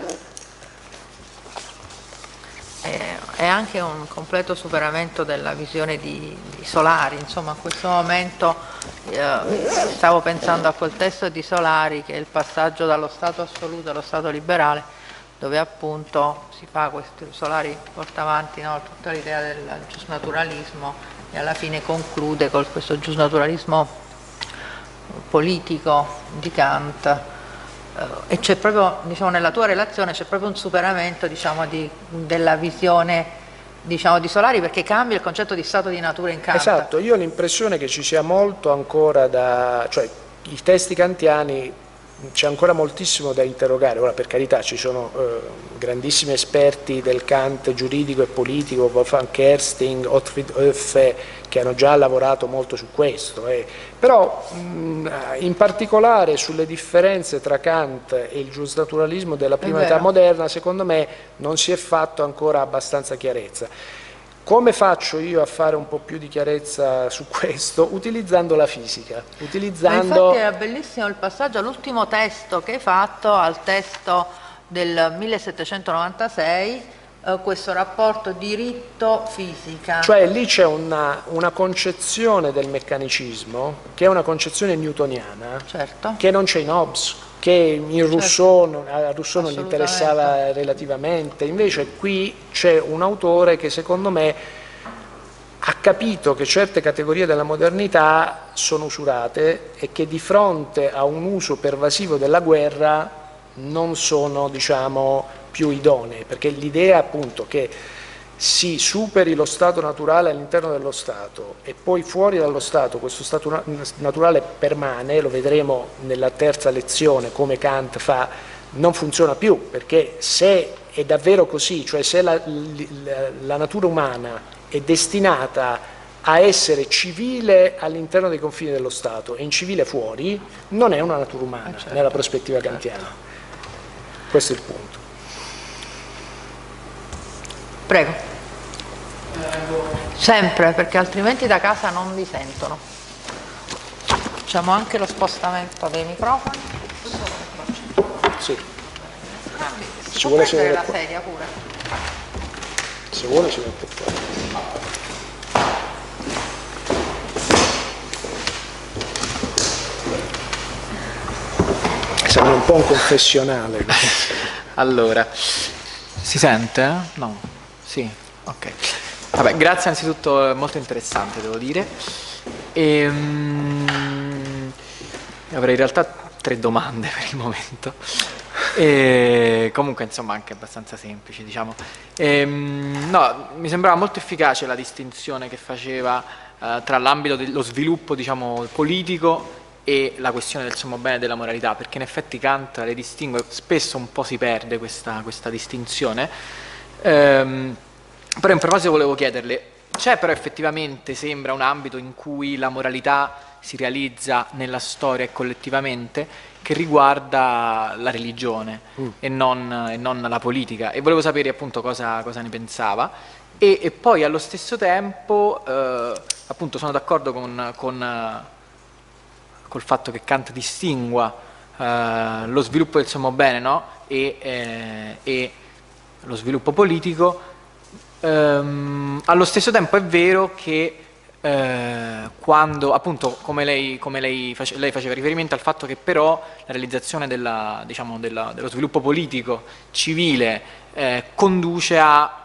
è anche un completo superamento della visione di, di Solari, insomma in questo momento eh, stavo pensando a quel testo di Solari che è il passaggio dallo Stato assoluto allo Stato liberale dove appunto si fa questo, Solari porta avanti no, tutta l'idea del giusnaturalismo e alla fine conclude con questo giusnaturalismo politico di Kant eh, e c'è proprio, diciamo, nella tua relazione c'è proprio un superamento diciamo, di, della visione diciamo, di Solari perché cambia il concetto di stato di natura in carta. Esatto, io ho l'impressione che ci sia molto ancora da... Cioè, i testi kantiani c'è ancora moltissimo da interrogare, ora per carità ci sono eh, grandissimi esperti del Kant giuridico e politico, Wolfgang Kersting, Otfried Hoeffe, che hanno già lavorato molto su questo, eh. però mh, mm, in particolare sulle differenze tra Kant e il giusnaturalismo della prima età moderna, secondo me non si è fatto ancora abbastanza chiarezza. Come faccio io a fare un po' più di chiarezza su questo? Utilizzando la fisica. Utilizzando... Ma infatti era bellissimo il passaggio all'ultimo testo che hai fatto, al testo del 1796, eh, questo rapporto diritto-fisica. Cioè lì c'è una, una, concezione del meccanicismo, che è una concezione newtoniana, certo. che non c'è in Hobbes che in certo. Rousseau, a Rousseau non gli interessava relativamente, invece qui c'è un autore che secondo me ha capito che certe categorie della modernità sono usurate e che di fronte a un uso pervasivo della guerra non sono diciamo, più idonee, perché l'idea appunto che si superi lo stato naturale all'interno dello Stato e poi fuori dallo Stato, questo stato naturale permane, lo vedremo nella terza lezione come Kant fa, non funziona più perché se è davvero così, cioè se la, la, la natura umana è destinata a essere civile all'interno dei confini dello Stato e incivile fuori, non è una natura umana ah, certo. nella prospettiva kantiana. Certo. Questo è il punto. Prego. Sempre, perché altrimenti da casa non vi sentono. Facciamo anche lo spostamento dei microfoni. Sì. Ah, si se vuole si la qua. sedia pure. Se vuole si mette qua. Sembra un po' un confessionale. allora, si sente? No. Sì, ok. Vabbè, grazie anzitutto, molto interessante devo dire. E, um, avrei in realtà tre domande per il momento. E, comunque insomma anche abbastanza semplici diciamo. E, um, no, mi sembrava molto efficace la distinzione che faceva uh, tra l'ambito dello sviluppo diciamo, politico e la questione del sommo bene della moralità, perché in effetti Kant le distingue, spesso un po' si perde questa, questa distinzione, Ehm, però in proposito volevo chiederle, c'è però effettivamente, sembra, un ambito in cui la moralità si realizza nella storia e collettivamente che riguarda la religione mm. e, non, e, non, la politica. E volevo sapere appunto cosa, cosa ne pensava. E, e, poi allo stesso tempo, eh, appunto, sono d'accordo con, con, eh, col fatto che Kant distingua eh, lo sviluppo del sommo bene no? e, eh, lo sviluppo politico, ehm, allo stesso tempo è vero che eh, quando, appunto, come, lei, come lei, face, lei, faceva riferimento al fatto che però la realizzazione della, diciamo, della, dello sviluppo politico civile eh, conduce a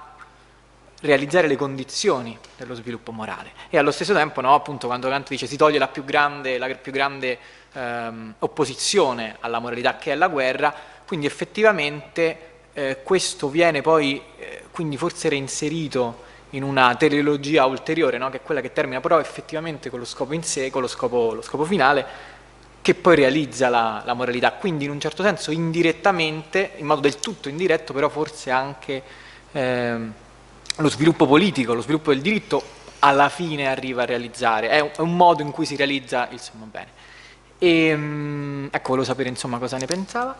realizzare le condizioni dello sviluppo morale e allo stesso tempo no, appunto, quando Kant dice si toglie la più grande, la più grande ehm, opposizione alla moralità che è la guerra, quindi effettivamente eh, questo viene poi eh, quindi forse reinserito in una teleologia ulteriore, no? che è quella che termina però effettivamente con lo scopo in sé, con lo scopo, lo scopo finale, che poi realizza la, la, moralità. Quindi in un certo senso indirettamente, in modo del tutto indiretto, però forse anche eh, lo sviluppo politico, lo sviluppo del diritto alla fine arriva a realizzare, è un, è un modo in cui si realizza il sommo bene. E, ehm, ecco, volevo sapere insomma cosa ne pensava.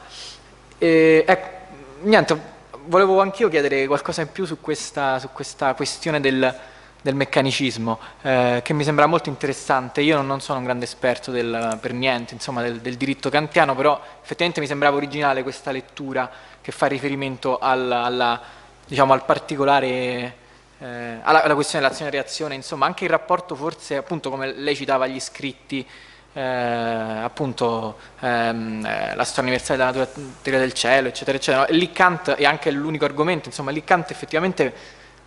E, eh, ecco, niente, volevo anch'io chiedere qualcosa in più su questa, su questa questione del, del meccanicismo, eh, che mi sembra molto interessante. Io non, sono un grande esperto del, per niente insomma, del, del, diritto kantiano, però effettivamente mi sembrava originale questa lettura che fa riferimento al, alla, diciamo, al particolare... Eh, alla, alla, questione dell'azione-reazione, insomma, anche il rapporto forse, appunto, come lei citava, gli scritti eh, appunto ehm, eh, la storia universale della teoria del cielo, eccetera, eccetera. lì Kant è anche l'unico argomento, insomma, lì Kant effettivamente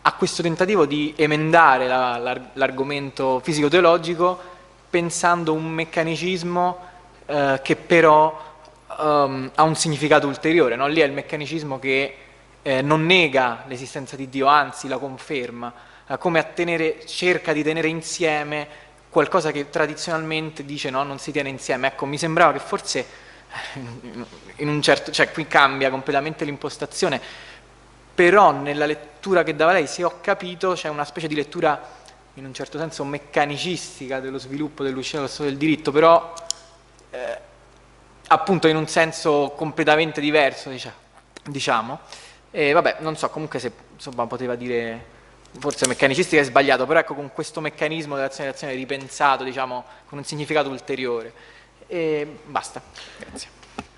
ha questo tentativo di emendare la, la, l'argomento fisico-teologico pensando un meccanicismo eh, che però um, ha un significato ulteriore, no? lì è il meccanicismo che eh, non nega l'esistenza di Dio, anzi la conferma, eh, come tenere, cerca di tenere insieme qualcosa che tradizionalmente dice no, non si tiene insieme. Ecco, mi sembrava che forse eh, in un certo, cioè qui cambia completamente l'impostazione, però nella lettura che dava lei, se ho capito, c'è una specie di lettura in un certo senso meccanicistica dello sviluppo dell'uscita dello Stato del diritto, però eh, appunto in un senso completamente diverso, diciamo. E vabbè, non so, comunque se insomma, poteva dire forse meccanicistica è sbagliato, però ecco con questo meccanismo dell'azione di azione ripensato, diciamo, con un significato ulteriore. E basta, grazie.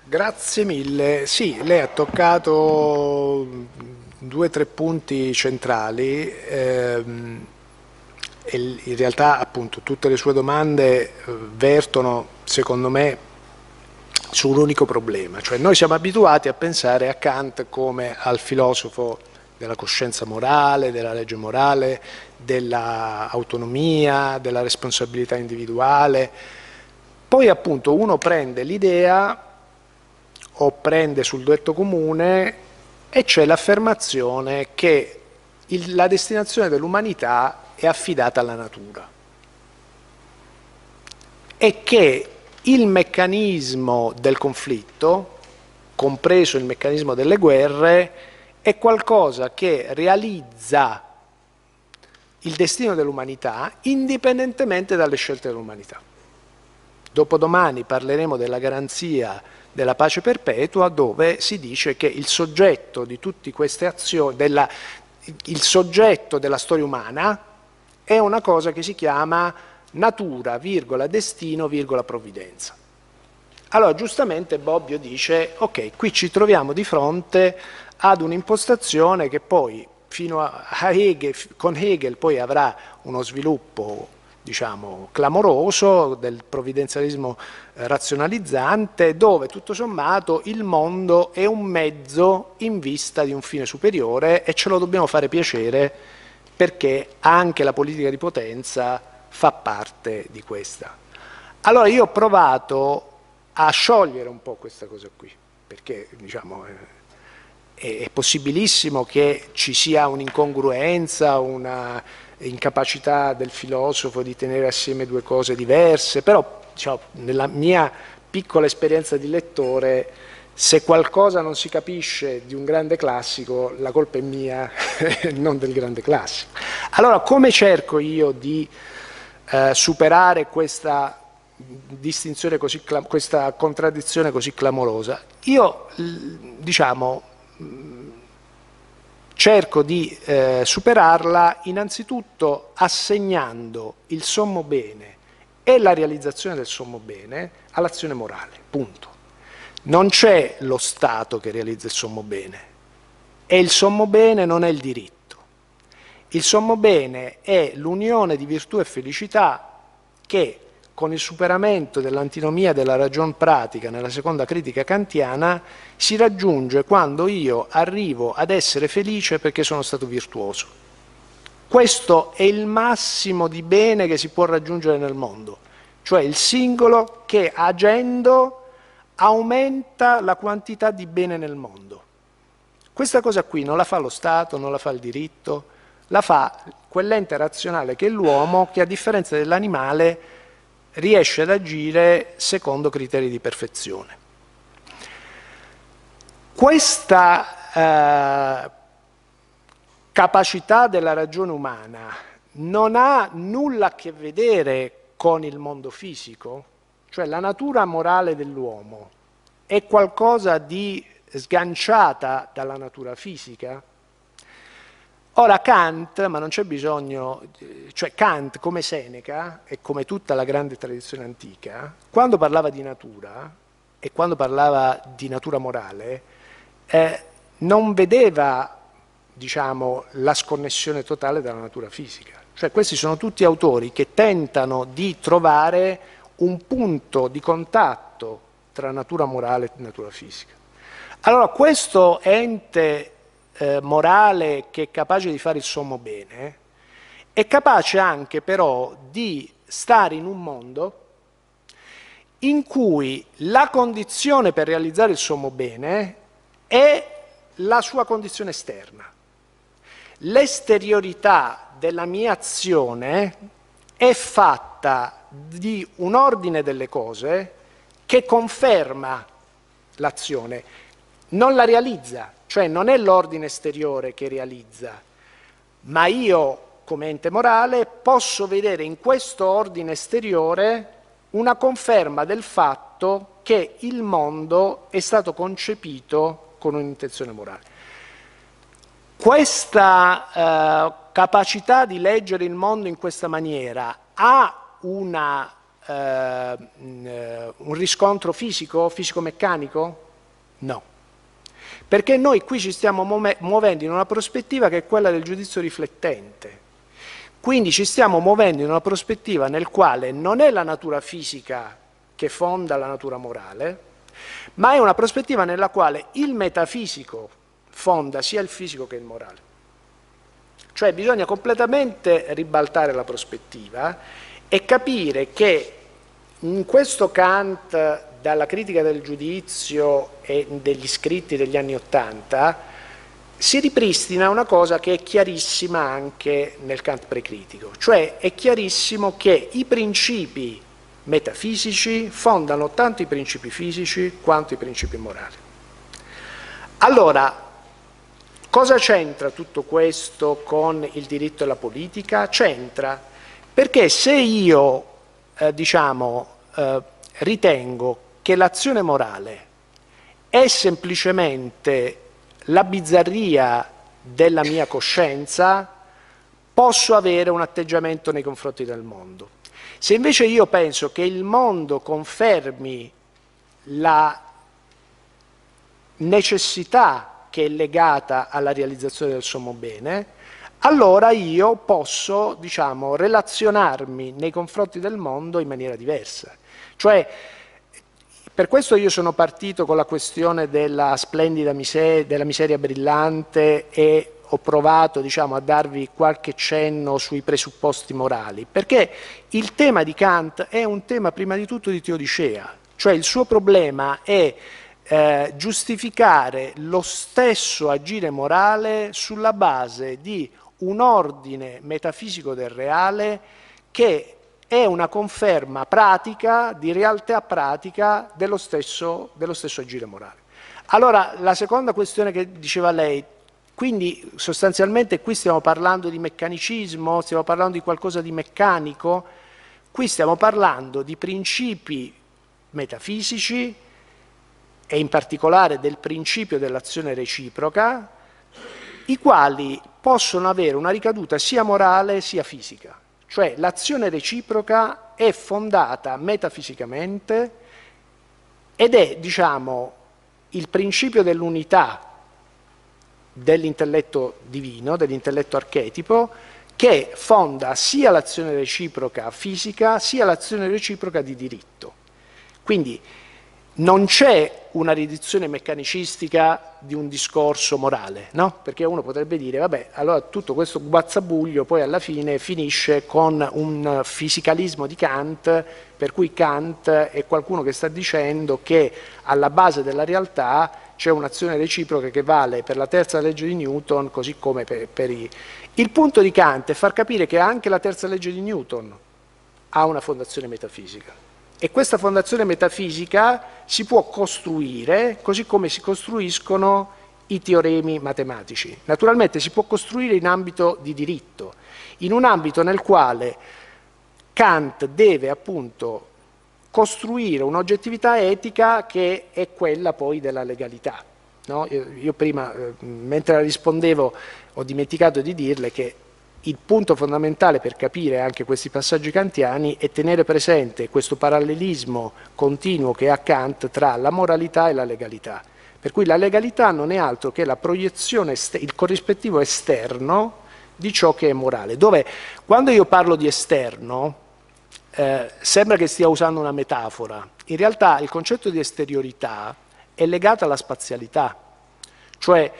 Grazie mille. Sì, lei ha toccato due o tre punti centrali. Ehm, in realtà appunto tutte le sue domande eh, vertono, secondo me, su un unico problema, cioè noi siamo abituati a pensare a Kant come al filosofo della coscienza morale, della legge morale, dell'autonomia, della responsabilità individuale. Poi appunto uno prende l'idea o prende sul duetto comune e c'è l'affermazione che il, la destinazione dell'umanità è affidata alla natura e che il meccanismo del conflitto, compreso il meccanismo delle guerre, è qualcosa che realizza il destino dell'umanità indipendentemente dalle scelte dell'umanità. Dopodomani parleremo della garanzia della pace perpetua dove si dice che il soggetto di tutte queste azioni, della, il soggetto della storia umana è una cosa che si chiama natura, virgola, destino, virgola, provvidenza. Allora giustamente Bobbio dice ok, qui ci troviamo di fronte ad un'impostazione che poi fino a Hegel, con Hegel poi avrà uno sviluppo diciamo, clamoroso del provvidenzialismo eh, razionalizzante, dove tutto sommato il mondo è un mezzo in vista di un fine superiore e ce lo dobbiamo fare piacere perché anche la politica di potenza fa parte di questa. Allora io ho provato a sciogliere un po' questa cosa qui, perché diciamo eh, è possibilissimo che ci sia un'incongruenza, una incapacità del filosofo di tenere assieme due cose diverse, però diciamo, nella mia piccola esperienza di lettore se qualcosa non si capisce di un grande classico, la colpa è mia, non del grande classico. Allora, come cerco io di eh, superare questa distinzione così, questa contraddizione così clamorosa? Io, diciamo, cerco di eh, superarla innanzitutto assegnando il sommo bene e la realizzazione del sommo bene all'azione morale, punto. Non c'è lo Stato che realizza il sommo bene e il sommo bene non è il diritto. Il sommo bene è l'unione di virtù e felicità che con il superamento dell'antinomia della ragion pratica nella seconda critica kantiana si raggiunge quando io arrivo ad essere felice perché sono stato virtuoso. Questo è il massimo di bene che si può raggiungere nel mondo, cioè il singolo che agendo aumenta la quantità di bene nel mondo. Questa cosa qui non la fa lo Stato, non la fa il diritto, la fa quell'ente razionale che è l'uomo che a differenza dell'animale riesce ad agire secondo criteri di perfezione. Questa eh, capacità della ragione umana non ha nulla a che vedere con il mondo fisico, cioè la natura morale dell'uomo è qualcosa di sganciata dalla natura fisica, Ora Kant, ma non c'è bisogno, cioè Kant come Seneca e come tutta la grande tradizione antica, quando parlava di natura e quando parlava di natura morale, eh, non vedeva diciamo, la sconnessione totale dalla natura fisica. Cioè questi sono tutti autori che tentano di trovare un punto di contatto tra natura morale e natura fisica. Allora questo ente eh, morale che è capace di fare il sommo bene, è capace anche però di stare in un mondo in cui la condizione per realizzare il sommo bene è la sua condizione esterna. L'esteriorità della mia azione è fatta di un ordine delle cose che conferma l'azione, non la realizza, cioè non è l'ordine esteriore che realizza, ma io come ente morale posso vedere in questo ordine esteriore una conferma del fatto che il mondo è stato concepito con un'intenzione morale. Questa eh, capacità di leggere il mondo in questa maniera ha una, eh, eh un riscontro fisico, fisico-meccanico? No. Perché noi qui ci stiamo muovendo in una prospettiva che è quella del giudizio riflettente. Quindi ci stiamo muovendo in una prospettiva nel quale non è la natura fisica che fonda la natura morale, ma è una prospettiva nella quale il metafisico fonda sia il fisico che il morale. Cioè bisogna completamente ribaltare la prospettiva e capire che in questo Kant dalla critica del giudizio e degli scritti degli anni Ottanta, si ripristina una cosa che è chiarissima anche nel Kant precritico, cioè è chiarissimo che i principi metafisici fondano tanto i principi fisici quanto i principi morali. Allora, cosa c'entra tutto questo con il diritto alla politica? C'entra perché se io, eh, diciamo, eh, ritengo che l'azione morale è semplicemente la bizzarria della mia coscienza, posso avere un atteggiamento nei confronti del mondo. Se invece io penso che il mondo confermi la necessità che è legata alla realizzazione del sommo bene, allora io posso, diciamo, relazionarmi nei confronti del mondo in maniera diversa. Cioè, per questo io sono partito con la questione della splendida miseria, della miseria brillante e ho provato diciamo, a darvi qualche cenno sui presupposti morali, perché il tema di Kant è un tema prima di tutto di teodicea, cioè il suo problema è eh, giustificare lo stesso agire morale sulla base di un ordine metafisico del reale che è una conferma pratica, di realtà pratica dello stesso, dello stesso agire morale. Allora, la seconda questione che diceva lei, quindi sostanzialmente qui stiamo parlando di meccanicismo, stiamo parlando di qualcosa di meccanico, qui stiamo parlando di principi metafisici e in particolare del principio dell'azione reciproca, i quali possono avere una ricaduta sia morale sia fisica. Cioè l'azione reciproca è fondata metafisicamente ed è, diciamo, il principio dell'unità dell'intelletto divino, dell'intelletto archetipo, che fonda sia l'azione reciproca fisica sia l'azione reciproca di diritto. Quindi non c'è una riduzione meccanicistica di un discorso morale, no? Perché uno potrebbe dire, vabbè, allora tutto questo guazzabuglio poi alla fine finisce con un fisicalismo di Kant, per cui Kant è qualcuno che sta dicendo che alla base della realtà c'è un'azione reciproca che vale per la terza legge di Newton, così come per, per i... Il punto di Kant è far capire che anche la terza legge di Newton ha una fondazione metafisica. E questa fondazione metafisica si può costruire così come si costruiscono i teoremi matematici. Naturalmente si può costruire in ambito di diritto, in un ambito nel quale Kant deve appunto costruire un'oggettività etica che è quella poi della legalità. No? Io, prima, eh, mentre la rispondevo, ho dimenticato di dirle che il punto fondamentale per capire anche questi passaggi kantiani è tenere presente questo parallelismo continuo che ha Kant tra la moralità e la legalità. Per cui la legalità non è altro che la proiezione, il corrispettivo esterno di ciò che è morale. Dove quando io parlo di esterno eh, sembra che stia usando una metafora. In realtà il concetto di esteriorità è legato alla spazialità. Cioè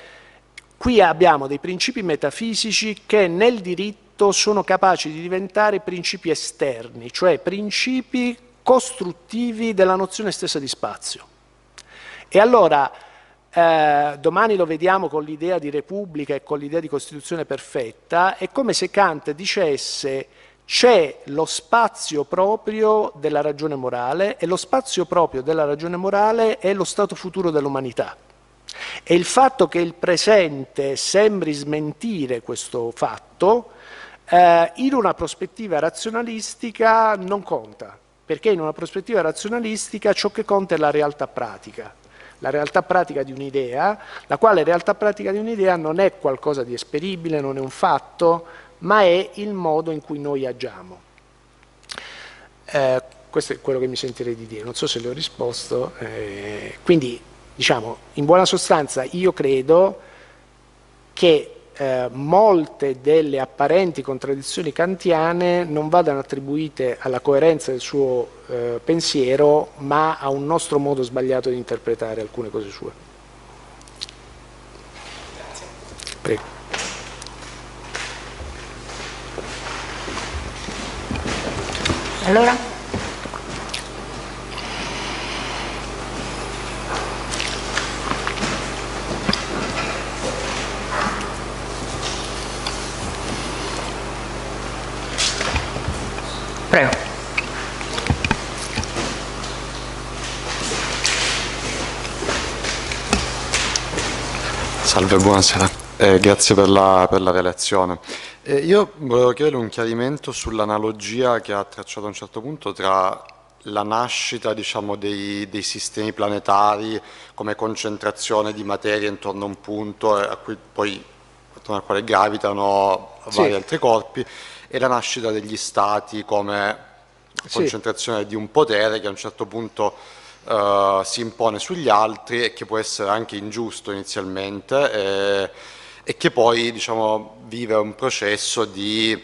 Qui abbiamo dei principi metafisici che nel diritto sono capaci di diventare principi esterni, cioè principi costruttivi della nozione stessa di spazio. E allora eh, domani lo vediamo con l'idea di repubblica e con l'idea di Costituzione perfetta, è come se Kant dicesse c'è lo spazio proprio della ragione morale e lo spazio proprio della ragione morale è lo stato futuro dell'umanità. E il fatto che il presente sembri smentire questo fatto, eh, in una prospettiva razionalistica non conta, perché in una prospettiva razionalistica ciò che conta è la realtà pratica, la realtà pratica di un'idea, la quale realtà pratica di un'idea non è qualcosa di esperibile, non è un fatto, ma è il modo in cui noi agiamo. Eh, questo è quello che mi sentirei di dire, non so se le ho risposto. Eh, quindi Diciamo, in buona sostanza io credo che eh, molte delle apparenti contraddizioni kantiane non vadano attribuite alla coerenza del suo eh, pensiero, ma a un nostro modo sbagliato di interpretare alcune cose sue. Grazie. Prego. Allora? Prego. Salve, buonasera. Eh, grazie per la, per la relazione. Eh, io volevo chiedere un chiarimento sull'analogia che ha tracciato a un certo punto tra la nascita diciamo, dei, dei, sistemi planetari come concentrazione di materia intorno a un punto eh, a cui poi, attorno al quale gravitano vari altri corpi e la nascita degli stati come concentrazione sì. di un potere che a un certo punto eh, si impone sugli altri e che può essere anche ingiusto inizialmente e, e che poi diciamo, vive un processo di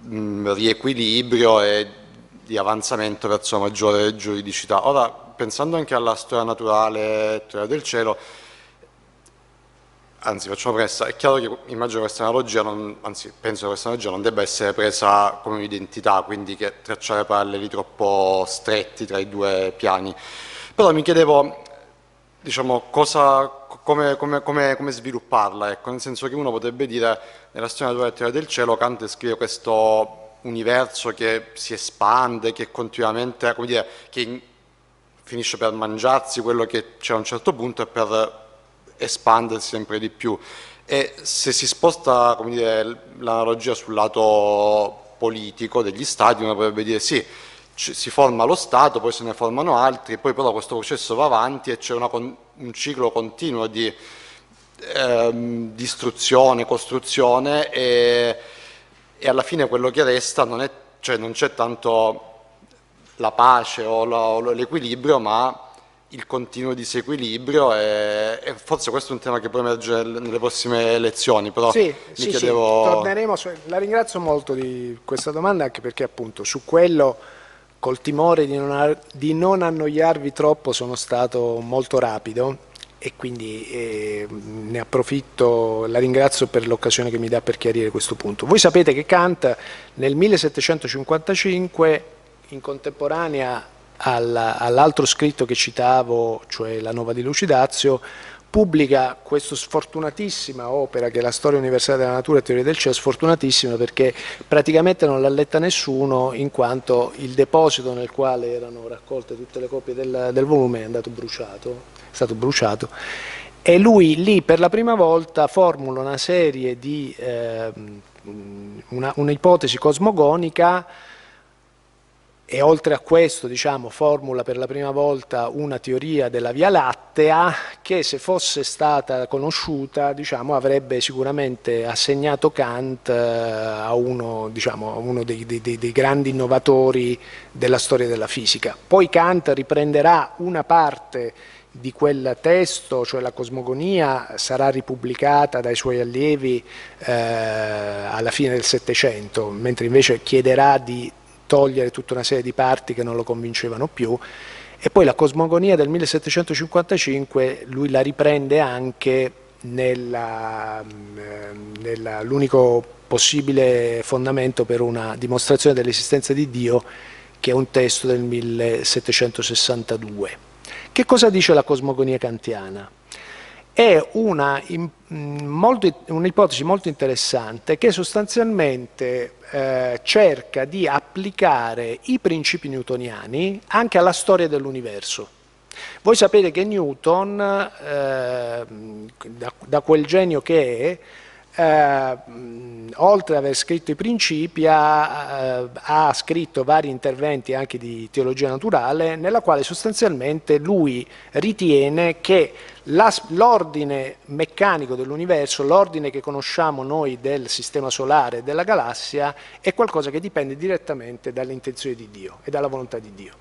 mh, mm, riequilibrio e di avanzamento verso maggiore giuridicità. Ora, pensando anche alla storia naturale, teoria del cielo, anzi facciamo presto, è chiaro che immagino che questa analogia, non, anzi penso che questa analogia non debba essere presa come un'identità, quindi che tracciare paralleli troppo stretti tra i due piani. Però mi chiedevo diciamo, cosa, come, come, come, come, svilupparla, ecco, nel senso che uno potrebbe dire nella storia della teoria del cielo Kant scrive questo universo che si espande, che continuamente, come dire, che finisce per mangiarsi quello che c'è a un certo punto e per espandersi sempre di più. E se si sposta l'analogia sul lato politico degli stati, uno potrebbe dire sì, si forma lo Stato, poi se ne formano altri, poi però questo processo va avanti e c'è un ciclo continuo di ehm, distruzione, costruzione e, e, alla fine quello che resta non cioè c'è cioè tanto la pace o l'equilibrio, ma il continuo disequilibrio e, e, forse questo è un tema che poi emerge nelle prossime elezioni, però sì, sì, chiedevo... sì, torneremo su... La ringrazio molto di questa domanda anche perché appunto su quello col timore di non, di non annoiarvi troppo sono stato molto rapido e quindi eh, ne approfitto, la ringrazio per l'occasione che mi dà per chiarire questo punto. Voi sapete che Kant nel 1755 in contemporanea all'altro scritto che citavo, cioè la Nova di Lucidazio, pubblica questa sfortunatissima opera che è la storia universale della natura e teoria del cielo, sfortunatissima perché praticamente non l'ha letta nessuno in quanto il deposito nel quale erano raccolte tutte le copie del, del volume è andato bruciato, è stato bruciato e lui lì per la prima volta formula una serie di eh, un'ipotesi cosmogonica e oltre a questo diciamo, formula per la prima volta una teoria della Via Lattea che se fosse stata conosciuta diciamo, avrebbe sicuramente assegnato Kant eh, a uno, diciamo, a uno dei, dei, dei, grandi innovatori della storia della fisica. Poi Kant riprenderà una parte di quel testo, cioè la cosmogonia, sarà ripubblicata dai suoi allievi eh, alla fine del Settecento, mentre invece chiederà di togliere tutta una serie di parti che non lo convincevano più e poi la cosmogonia del 1755 lui la riprende anche nell'unico mm, eh, possibile fondamento per una dimostrazione dell'esistenza di Dio che è un testo del 1762. Che cosa dice la cosmogonia kantiana? è mm, un'ipotesi molto interessante che sostanzialmente eh, cerca di applicare i principi newtoniani anche alla storia dell'universo. Voi sapete che Newton, eh, da, da, quel genio che è, eh, oltre ad aver scritto i principi, ha, eh, ha, scritto vari interventi anche di teologia naturale, nella quale sostanzialmente lui ritiene che l'ordine meccanico dell'universo, l'ordine che conosciamo noi del sistema solare e della galassia, è qualcosa che dipende direttamente dalle intenzioni di Dio e dalla volontà di Dio.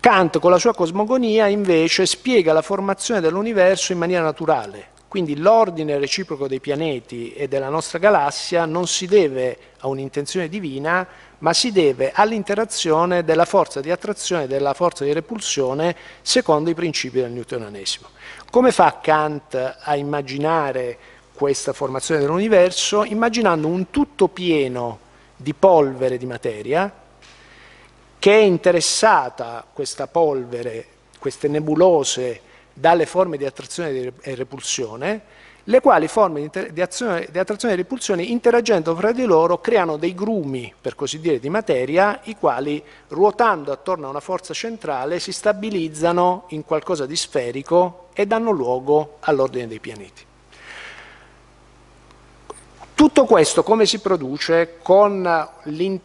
Kant con la sua cosmogonia invece spiega la formazione dell'universo in maniera naturale, quindi l'ordine reciproco dei pianeti e della nostra galassia non si deve a un'intenzione divina, ma si deve all'interazione della forza di attrazione e della forza di repulsione secondo i principi del newtonanesimo. Come fa Kant a immaginare questa formazione dell'universo? Immaginando un tutto pieno di polvere di materia, che è interessata questa polvere, queste nebulose, dalle forme di attrazione e repulsione, le quali forme di, azione, di attrazione e repulsione interagendo fra di loro creano dei grumi, per così dire, di materia, i quali ruotando attorno a una forza centrale si stabilizzano in qualcosa di sferico e danno luogo all'ordine dei pianeti. Tutto questo come si produce? Con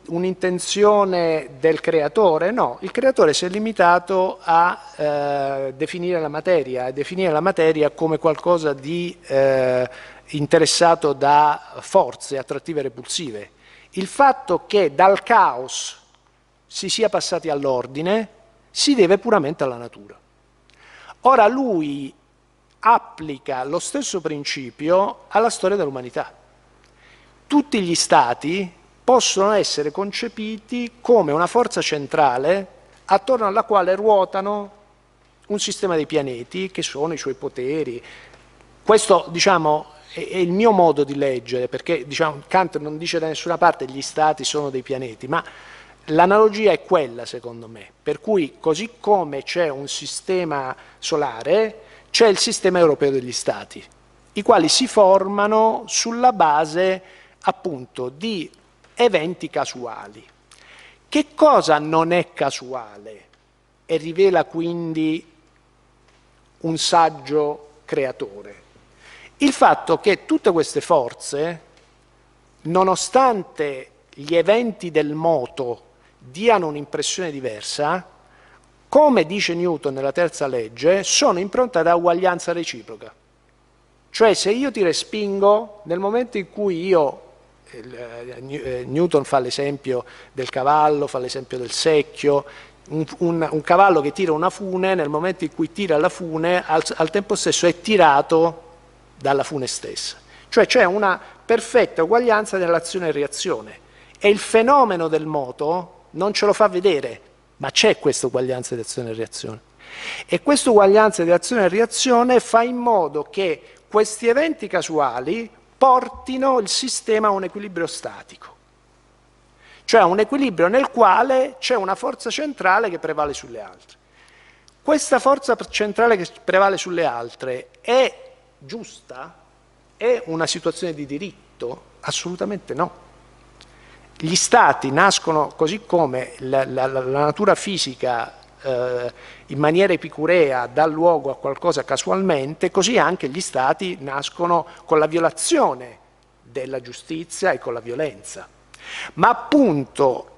un'intenzione del creatore? No, il creatore si è limitato a eh, definire la materia, a definire la materia come qualcosa di eh, interessato da forze attrattive e repulsive. Il fatto che dal caos si sia passati all'ordine si deve puramente alla natura. Ora lui applica lo stesso principio alla storia dell'umanità tutti gli Stati possono essere concepiti come una forza centrale attorno alla quale ruotano un sistema dei pianeti che sono i suoi poteri. Questo, diciamo, è il mio modo di leggere, perché diciamo, Kant non dice da nessuna parte che gli stati sono dei pianeti, ma l'analogia è quella secondo me, per cui così come c'è un sistema solare, c'è il sistema europeo degli stati, i quali si formano sulla base appunto di eventi casuali. Che cosa non è casuale e rivela quindi un saggio creatore? Il fatto che tutte queste forze, nonostante gli eventi del moto diano un'impressione diversa, come dice Newton nella terza legge, sono improntate ad uguaglianza reciproca. Cioè se io ti respingo, nel momento in cui io eh, eh, Newton fa l'esempio del cavallo, fa l'esempio del secchio, un, un, un, cavallo che tira una fune, nel momento in cui tira la fune, al, al tempo stesso è tirato dalla fune stessa. Cioè c'è una perfetta uguaglianza nell'azione e reazione. E il fenomeno del moto non ce lo fa vedere, ma c'è questa uguaglianza di azione e reazione. E questa uguaglianza di azione e reazione fa in modo che questi eventi casuali portino il sistema a un equilibrio statico, cioè a un equilibrio nel quale c'è una forza centrale che prevale sulle altre. Questa forza centrale che prevale sulle altre è giusta? È una situazione di diritto? Assolutamente no. Gli stati nascono così come la, la, la natura fisica eh, in maniera epicurea dà luogo a qualcosa casualmente, così anche gli stati nascono con la violazione della giustizia e con la violenza. Ma appunto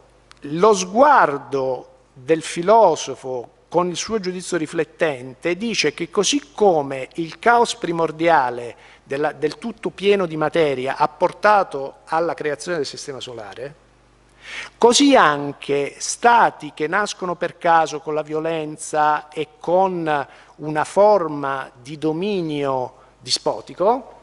lo sguardo del filosofo con il suo giudizio riflettente dice che così come il caos primordiale della, del tutto pieno di materia ha portato alla creazione del sistema solare, Così anche stati che nascono per caso con la violenza e con una forma di dominio dispotico,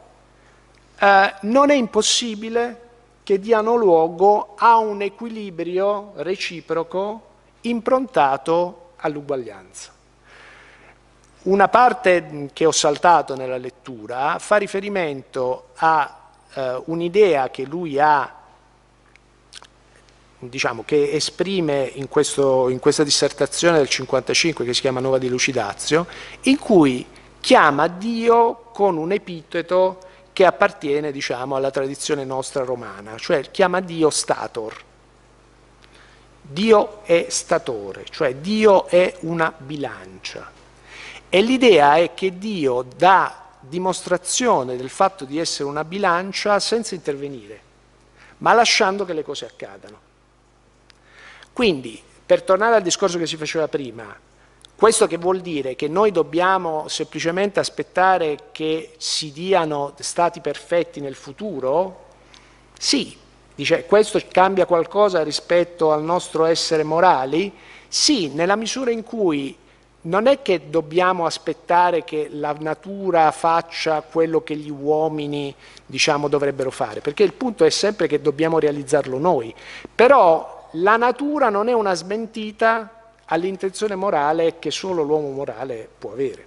eh, non è impossibile che diano luogo a un equilibrio reciproco improntato all'uguaglianza. Una parte che ho saltato nella lettura fa riferimento a eh, un'idea che lui ha diciamo, che esprime in, questo, in questa dissertazione del 55 che si chiama Nova di Lucidazio, in cui chiama Dio con un epiteto che appartiene diciamo, alla tradizione nostra romana, cioè chiama Dio stator. Dio è statore, cioè Dio è una bilancia. E l'idea è che Dio dà dimostrazione del fatto di essere una bilancia senza intervenire, ma lasciando che le cose accadano. Quindi, per tornare al discorso che si faceva prima, questo che vuol dire che noi dobbiamo semplicemente aspettare che si diano stati perfetti nel futuro? Sì. Dice, questo cambia qualcosa rispetto al nostro essere morali? Sì, nella misura in cui non è che dobbiamo aspettare che la natura faccia quello che gli uomini diciamo, dovrebbero fare, perché il punto è sempre che dobbiamo realizzarlo noi. Però la natura non è una smentita all'intenzione morale che solo l'uomo morale può avere.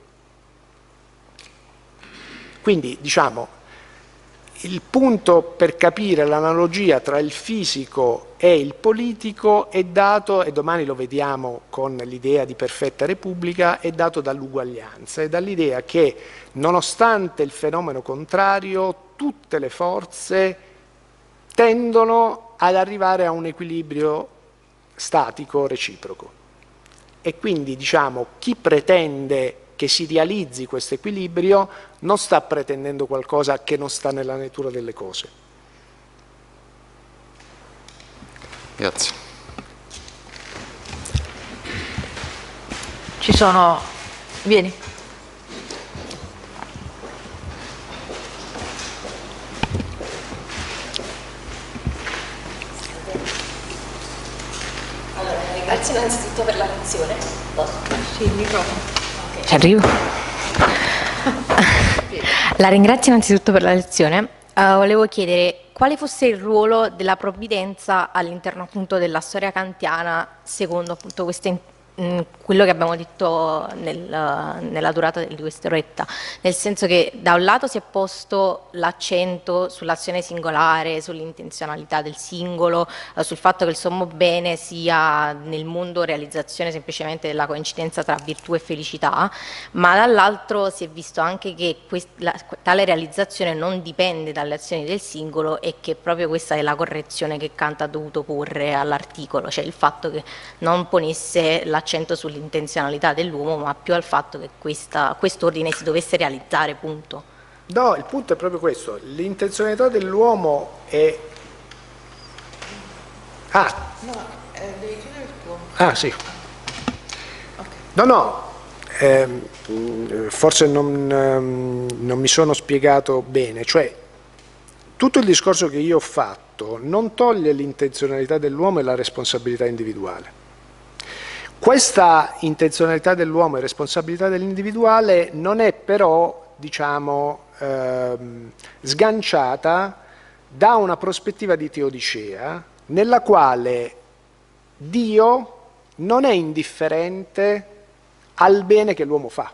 Quindi, diciamo, il punto per capire l'analogia tra il fisico e il politico è dato, e domani lo vediamo con l'idea di perfetta repubblica, è dato dall'uguaglianza e dall'idea che nonostante il fenomeno contrario, tutte le forze tendono ad arrivare a un equilibrio statico reciproco. E quindi diciamo chi pretende che si realizzi questo equilibrio non sta pretendendo qualcosa che non sta nella natura delle cose. Grazie. Ci sono... Vieni. ringrazio innanzitutto per l'attenzione. Sì, okay. Ci arrivo. la ringrazio innanzitutto per la lezione. Uh, volevo chiedere quale fosse il ruolo della provvidenza all'interno appunto della storia kantiana secondo appunto questa Mm, quello che abbiamo detto nel, nella durata di questa quest'oretta, nel senso che da un lato si è posto l'accento sull'azione singolare, sull'intenzionalità del singolo, eh, sul fatto che il sommo bene sia nel mondo realizzazione semplicemente della coincidenza tra virtù e felicità, ma dall'altro si è visto anche che la, tale realizzazione non dipende dalle azioni del singolo e che proprio questa è la correzione che Kant ha dovuto porre all'articolo, cioè il fatto che non ponesse l'accento l'accento sull'intenzionalità dell'uomo, ma più al fatto che quest'ordine quest si dovesse realizzare, punto. No, il punto è proprio questo, l'intenzionalità dell'uomo è... Ah! No, eh, devi chiudere il tuo. Ah, sì. Okay. No, no, eh, forse non, ehm, non mi sono spiegato bene, cioè tutto il discorso che io ho fatto non toglie l'intenzionalità dell'uomo e la responsabilità individuale. Questa intenzionalità dell'uomo e responsabilità dell'individuale non è però, diciamo, ehm, sganciata da una prospettiva di teodicea nella quale Dio non è indifferente al bene che l'uomo fa.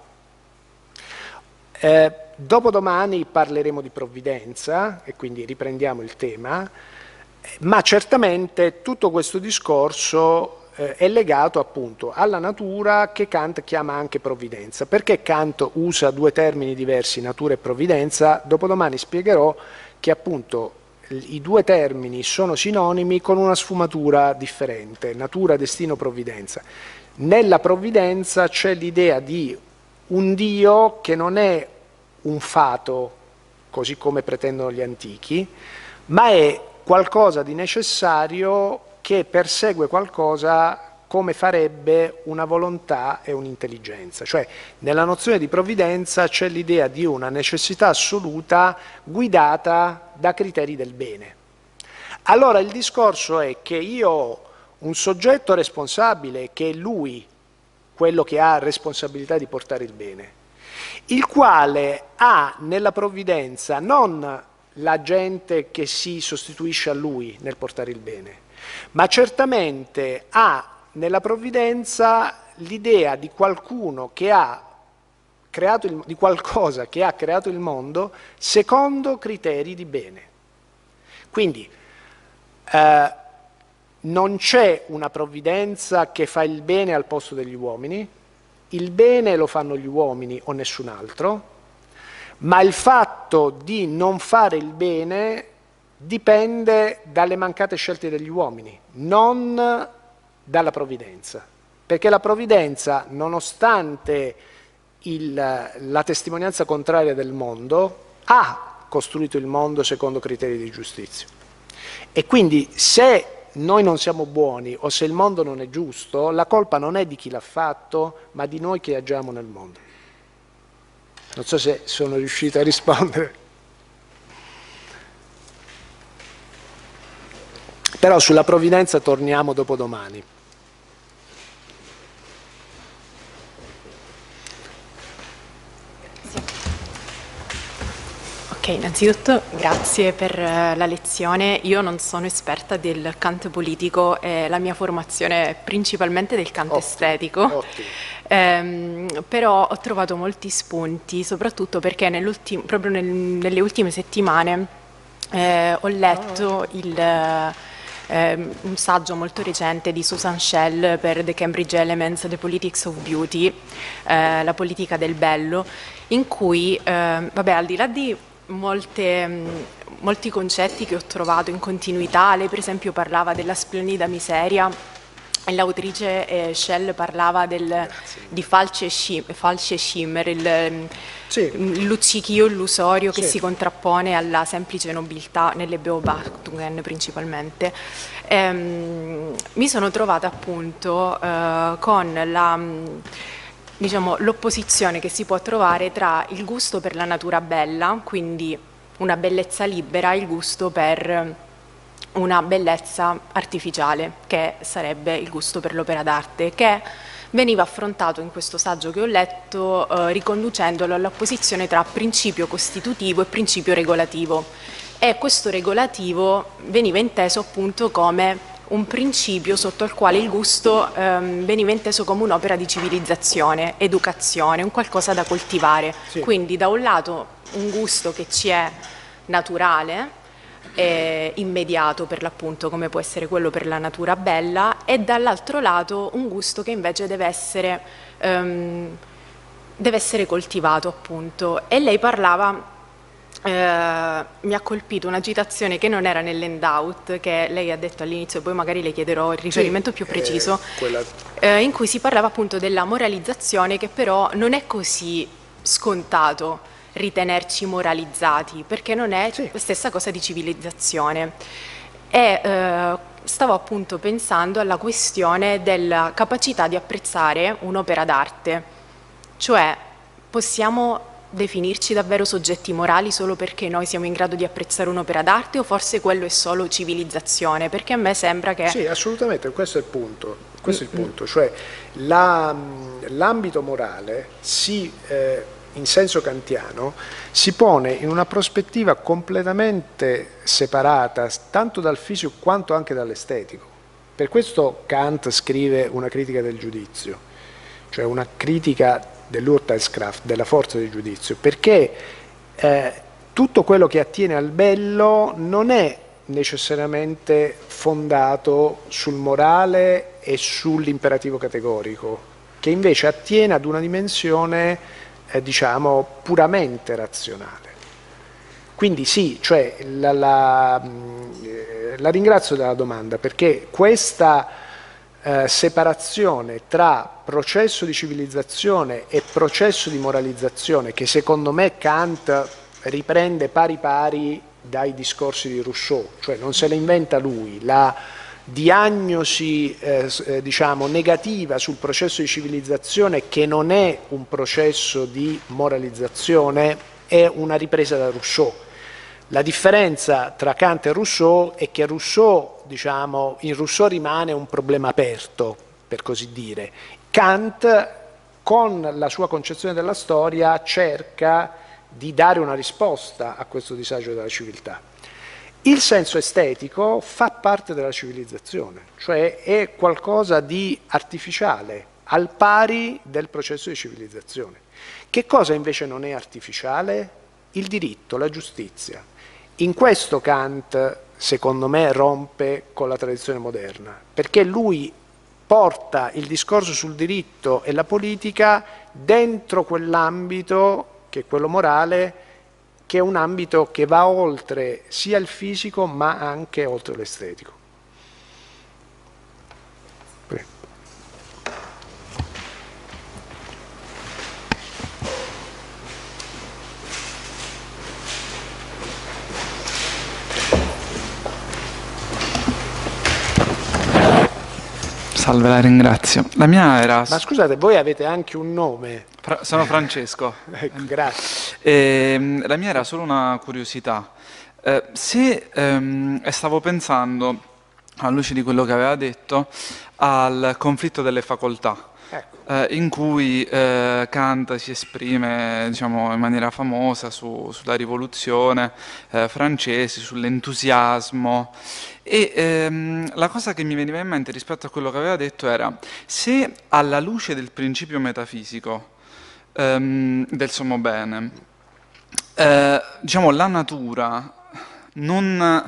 Eh, dopodomani parleremo di provvidenza e quindi riprendiamo il tema, ma certamente tutto questo discorso eh, è legato appunto alla natura che Kant chiama anche provvidenza. Perché Kant usa due termini diversi, natura e provvidenza? Dopodomani spiegherò che appunto i due termini sono sinonimi con una sfumatura differente, natura, destino, provvidenza. Nella provvidenza c'è l'idea di un Dio che non è un fato, così come pretendono gli antichi, ma è qualcosa di necessario che persegue qualcosa come farebbe una volontà e un'intelligenza. Cioè nella nozione di provvidenza c'è l'idea di una necessità assoluta guidata da criteri del bene. Allora il discorso è che io ho un soggetto responsabile che è lui, quello che ha responsabilità di portare il bene, il quale ha nella provvidenza non la gente che si sostituisce a lui nel portare il bene, ma certamente ha nella provvidenza l'idea di qualcuno che ha creato il, di qualcosa che ha creato il mondo secondo criteri di bene. Quindi eh, non c'è una provvidenza che fa il bene al posto degli uomini, il bene lo fanno gli uomini o nessun altro, ma il fatto di non fare il bene dipende dalle mancate scelte degli uomini, non dalla provvidenza. Perché la provvidenza, nonostante il, la testimonianza contraria del mondo, ha costruito il mondo secondo criteri di giustizia. E quindi se noi non siamo buoni o se il mondo non è giusto, la colpa non è di chi l'ha fatto, ma di noi che agiamo nel mondo. Non so se sono riuscito a rispondere. Però sulla provvidenza torniamo dopo domani. Ok, innanzitutto grazie per eh, la lezione. Io non sono esperta del canto politico, eh, la mia formazione è principalmente del canto ottimo, estetico. Ottimo. Ehm, però ho trovato molti spunti, soprattutto perché proprio nel, nelle ultime settimane eh, ho letto il eh, un saggio molto recente di Susan Shell per The Cambridge Elements, The Politics of Beauty, eh, la politica del bello, in cui, ehm, vabbè, al di là di molte... molti concetti che ho trovato in continuità, lei per esempio parlava della splendida miseria L'autrice eh, Shell parlava del, di falce, shim, falce shimmer, il sì. luccichio illusorio sì. che si contrappone alla semplice nobiltà nelle Beobachtungen principalmente. Ehm, mi sono trovata appunto eh, con la diciamo, l'opposizione che si può trovare tra il gusto per la natura bella, quindi una bellezza libera, e il gusto per una bellezza artificiale, che sarebbe il gusto per l'opera d'arte, che veniva affrontato in questo saggio che ho letto eh, riconducendolo all'opposizione tra principio costitutivo e principio regolativo. E questo regolativo veniva inteso appunto come un principio sotto il quale il gusto ehm, veniva inteso come un'opera di civilizzazione, educazione, un qualcosa da coltivare. Sì. Quindi da un lato un gusto che ci è naturale, eh, immediato per l'appunto come può essere quello per la natura bella e dall'altro lato un gusto che invece deve essere, ehm, deve essere coltivato appunto e lei parlava eh, mi ha colpito una citazione che non era nell'endout che lei ha detto all'inizio poi magari le chiederò il riferimento sì, più eh, preciso eh, quella... eh, in cui si parlava appunto della moralizzazione che però non è così scontato ritenerci moralizzati, perché non è sì. la stessa cosa di civilizzazione. E, eh, stavo appunto pensando alla questione della capacità di apprezzare un'opera d'arte, cioè possiamo definirci davvero soggetti morali solo perché noi siamo in grado di apprezzare un'opera d'arte o forse quello è solo civilizzazione? Perché a me sembra che... Sì, assolutamente, questo è il punto, questo è il mm, mm. punto. cioè l'ambito morale si... Eh, in senso kantiano si pone in una prospettiva completamente separata tanto dal fisico quanto anche dall'estetico. Per questo Kant scrive una critica del giudizio, cioè una critica dell'Urteilskraft, della forza del giudizio, perché eh, tutto quello che attiene al bello non è necessariamente fondato sul morale e sull'imperativo categorico, che invece attiene ad una dimensione eh, diciamo, puramente razionale. Quindi sì, cioè, la, la, eh, la, ringrazio della domanda perché questa eh, separazione tra processo di civilizzazione e processo di moralizzazione che secondo me Kant riprende pari pari dai discorsi di Rousseau, cioè non se la inventa lui, la, diagnosi eh, eh, diciamo, negativa sul processo di civilizzazione che non è un processo di moralizzazione è una ripresa da Rousseau. La differenza tra Kant e Rousseau è che Rousseau, diciamo, in Rousseau rimane un problema aperto, per così dire. Kant, con la sua concezione della storia, cerca di dare una risposta a questo disagio della civiltà. Il senso estetico fa parte della civilizzazione, cioè è qualcosa di artificiale, al pari del processo di civilizzazione. Che cosa invece non è artificiale? Il diritto, la giustizia. In questo Kant, secondo me, rompe con la tradizione moderna, perché lui porta il discorso sul diritto e la politica dentro quell'ambito, che è quello morale, che è un ambito che va oltre sia il fisico ma anche oltre l'estetico. Salve, la ringrazio. La mia era... Ma scusate, voi avete anche un nome? Fra- sono Francesco. ecco, grazie. E, ehm, la mia era solo una curiosità. Eh, se ehm, stavo pensando, alla luce di quello che aveva detto, al conflitto delle facoltà. Ecco. Eh, in cui eh, Kant si esprime diciamo, in maniera famosa su, sulla rivoluzione eh, francese, sull'entusiasmo. E ehm, la cosa che mi veniva in mente rispetto a quello che aveva detto era se alla luce del principio metafisico ehm, del sommo bene. Eh, diciamo, la natura non,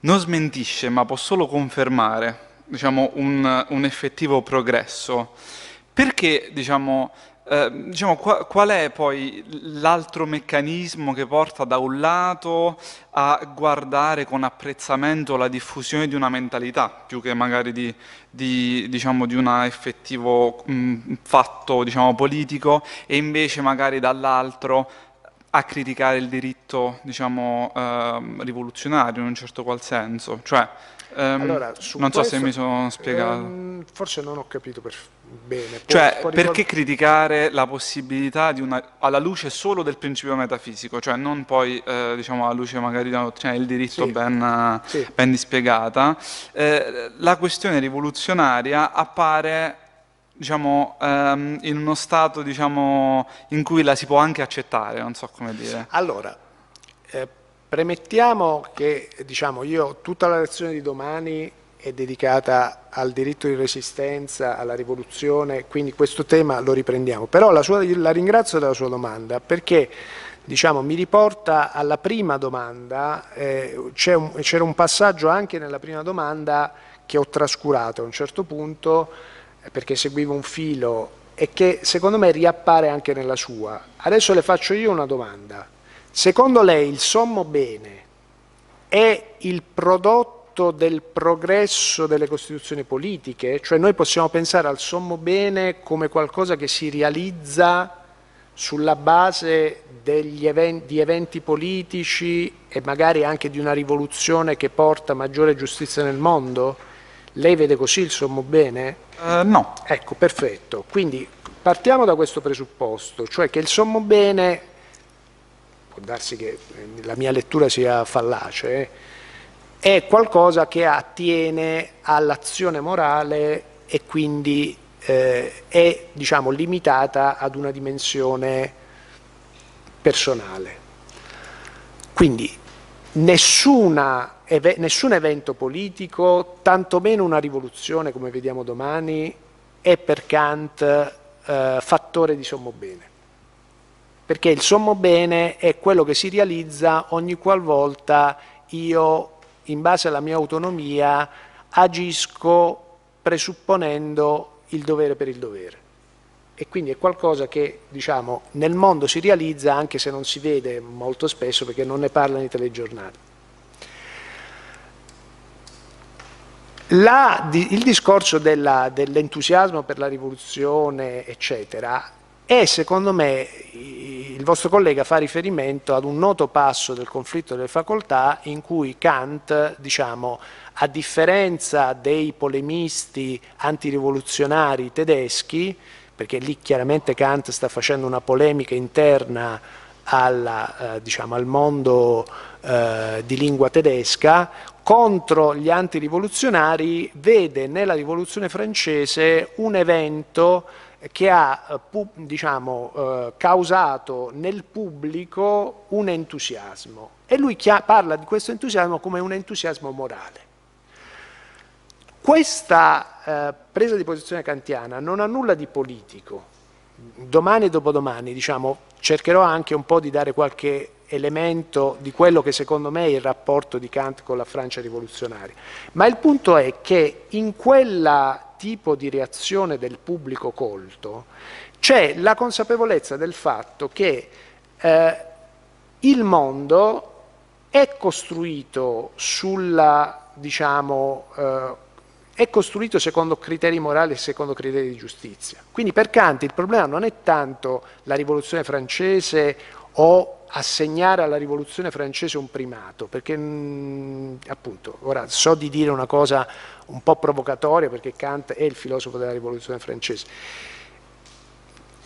non, smentisce, ma può solo confermare diciamo, un, un effettivo progresso. Perché diciamo, eh, diciamo, qua, qual è poi l'altro meccanismo che porta da un lato a guardare con apprezzamento la diffusione di una mentalità, più che magari di, di, diciamo, di un effettivo mh, mm, fatto diciamo, politico, e invece magari dall'altro a criticare il diritto eh, rivoluzionario in un certo qual senso? Cioè, Um, allora, non so questo, se mi sono ehm, spiegato. forse non ho capito per, bene. cioè, può perché criticare la possibilità una, alla luce solo del principio metafisico, cioè non poi eh, diciamo alla luce magari di una dottrina cioè, del diritto sì, ben, sì. ben, dispiegata, eh, la questione rivoluzionaria appare diciamo, ehm, in uno stato diciamo, in cui la si può anche accettare, non so come dire. Allora, Premettiamo che diciamo, io tutta la lezione di domani è dedicata al diritto di resistenza, alla rivoluzione, quindi questo tema lo riprendiamo. Però la, sua, la ringrazio della sua domanda perché diciamo, mi riporta alla prima domanda, eh, c'era un, un, passaggio anche nella prima domanda che ho trascurato a un certo punto perché seguivo un filo e che secondo me riappare anche nella sua. Adesso le faccio io una domanda. Secondo lei il sommo bene è il prodotto del progresso delle costituzioni politiche? Cioè noi possiamo pensare al sommo bene come qualcosa che si realizza sulla base eventi, di eventi politici e magari anche di una rivoluzione che porta maggiore giustizia nel mondo? Lei vede così il sommo bene? Uh, no. Ecco, perfetto. Quindi partiamo da questo presupposto, cioè che il sommo bene può ecco, darsi che eh, la mia lettura sia fallace, eh, è qualcosa che attiene all'azione morale e quindi eh, è diciamo, limitata ad una dimensione personale. Quindi nessuna, nessun evento politico, tantomeno una rivoluzione come vediamo domani, è per Kant eh, fattore di sommo bene perché il sommo bene è quello che si realizza ogni qualvolta io, in base alla mia autonomia, agisco presupponendo il dovere per il dovere. E quindi è qualcosa che diciamo, nel mondo si realizza anche se non si vede molto spesso perché non ne parlano i telegiornali. La, il discorso dell'entusiasmo per la rivoluzione, eccetera, è secondo me il vostro collega fa riferimento ad un noto passo del conflitto delle facoltà in cui Kant, diciamo, a differenza dei polemisti antirivoluzionari tedeschi, perché lì chiaramente Kant sta facendo una polemica interna alla, eh, diciamo, al mondo eh, di lingua tedesca, contro gli antirivoluzionari vede nella rivoluzione francese un evento che ha eh, diciamo, eh, causato nel pubblico un entusiasmo e lui parla di questo entusiasmo come un entusiasmo morale. Questa eh, presa di posizione kantiana non ha nulla di politico. Domani e dopodomani diciamo, cercherò anche un po' di dare qualche elemento di quello che secondo me è il rapporto di Kant con la Francia rivoluzionaria. Ma il punto è che in quella tipo di reazione del pubblico colto, c'è la consapevolezza del fatto che eh, il mondo è costruito sulla, diciamo, eh, è costruito secondo criteri morali e secondo criteri di giustizia. Quindi per Kant il problema non è tanto la rivoluzione francese o assegnare alla rivoluzione francese un primato, perché mh, mm, appunto, ora so di dire una cosa un po' provocatoria perché Kant è il filosofo della rivoluzione francese,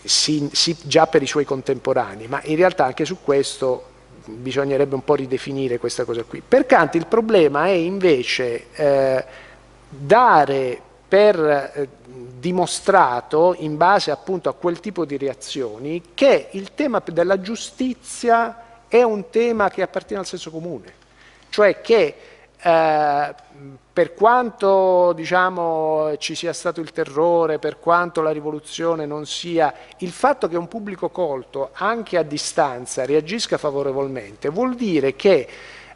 si, si, già per i suoi contemporanei, ma in realtà anche su questo bisognerebbe un po' ridefinire questa cosa qui. Per Kant il problema è invece eh, dare per... Eh, dimostrato, in base appunto a quel tipo di reazioni, che il tema della giustizia è un tema che appartiene al senso comune, cioè che eh, per quanto diciamo, ci sia stato il terrore, per quanto la rivoluzione non sia, il fatto che un pubblico colto anche a distanza reagisca favorevolmente vuol dire che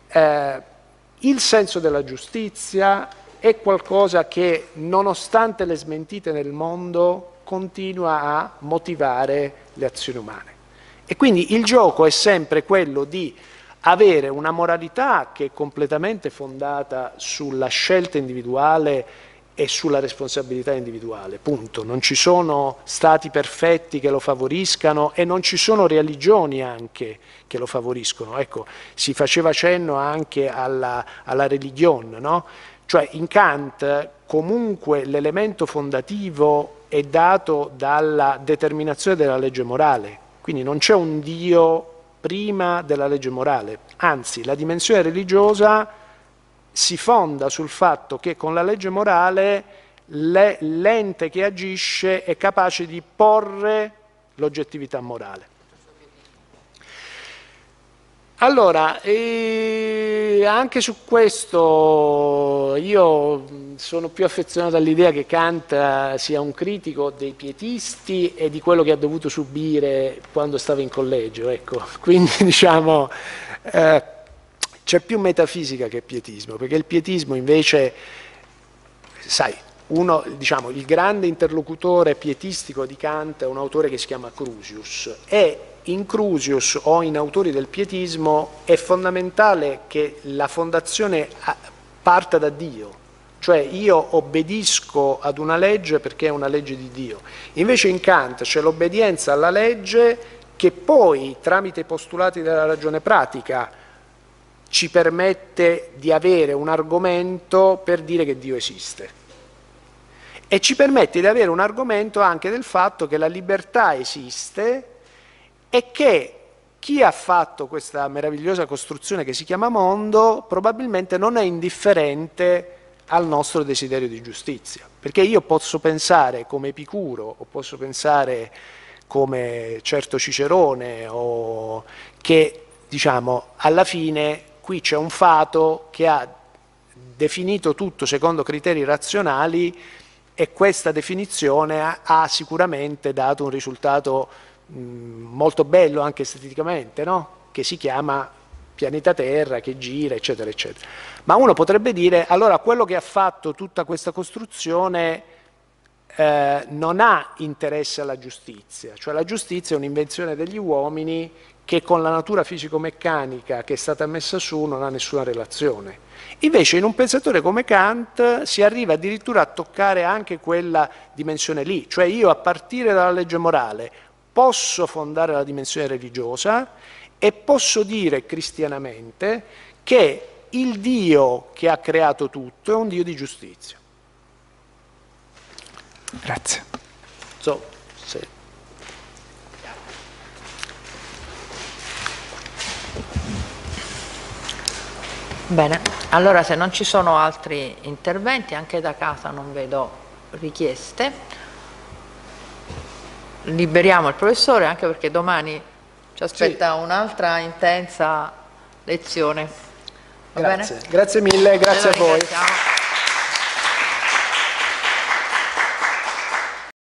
eh, il senso della giustizia è qualcosa che, nonostante le smentite nel mondo, continua a motivare le azioni umane. E quindi il gioco è sempre quello di avere una moralità che è completamente fondata sulla scelta individuale e sulla responsabilità individuale, punto. Non ci sono stati perfetti che lo favoriscano e non ci sono religioni anche che lo favoriscono. Ecco, si faceva cenno anche alla, alla religione, no? Cioè in Kant comunque l'elemento fondativo è dato dalla determinazione della legge morale, quindi non c'è un Dio prima della legge morale, anzi la dimensione religiosa si fonda sul fatto che con la legge morale l'ente che agisce è capace di porre l'oggettività morale. Allora, eh, anche su questo io sono più affezionato all'idea che Kant eh, sia un critico dei pietisti e di quello che ha dovuto subire quando stava in collegio, ecco. Quindi diciamo eh, c'è più metafisica che pietismo, perché il pietismo invece, sai, uno, diciamo, il grande interlocutore pietistico di Kant è un autore che si chiama Crusius e in Crusius o in autori del pietismo è fondamentale che la fondazione ah, parta da Dio, cioè io obbedisco ad una legge perché è una legge di Dio. Invece in Kant c'è l'obbedienza alla legge che poi, tramite i postulati della ragione pratica, ci permette di avere un argomento per dire che Dio esiste e ci permette di avere un argomento anche del fatto che la libertà esiste è che chi ha fatto questa meravigliosa costruzione che si chiama mondo probabilmente non è indifferente al nostro desiderio di giustizia, perché io posso pensare come Epicuro o posso pensare come certo Cicerone o che diciamo alla fine qui c'è un fato che ha definito tutto secondo criteri razionali e questa definizione ha sicuramente dato un risultato Mm, molto bello anche esteticamente, no? che si chiama pianeta Terra, che gira, eccetera, eccetera. Ma uno potrebbe dire, allora quello che ha fatto tutta questa costruzione eh, non ha interesse alla giustizia, cioè la giustizia è un'invenzione degli uomini che con la natura fisico-meccanica che è stata messa su non ha nessuna relazione. Invece in un pensatore come Kant si arriva addirittura a toccare anche quella dimensione lì, cioè io a partire dalla legge morale posso fondare la dimensione religiosa e posso dire cristianamente che il Dio che ha creato tutto è un Dio di giustizia. Grazie. So, sì. Bene, allora se non ci sono altri interventi, anche da casa non vedo richieste liberiamo il professore anche perché domani ci aspetta sì. un'altra intensa lezione. Va grazie. Bene? grazie mille, grazie a voi.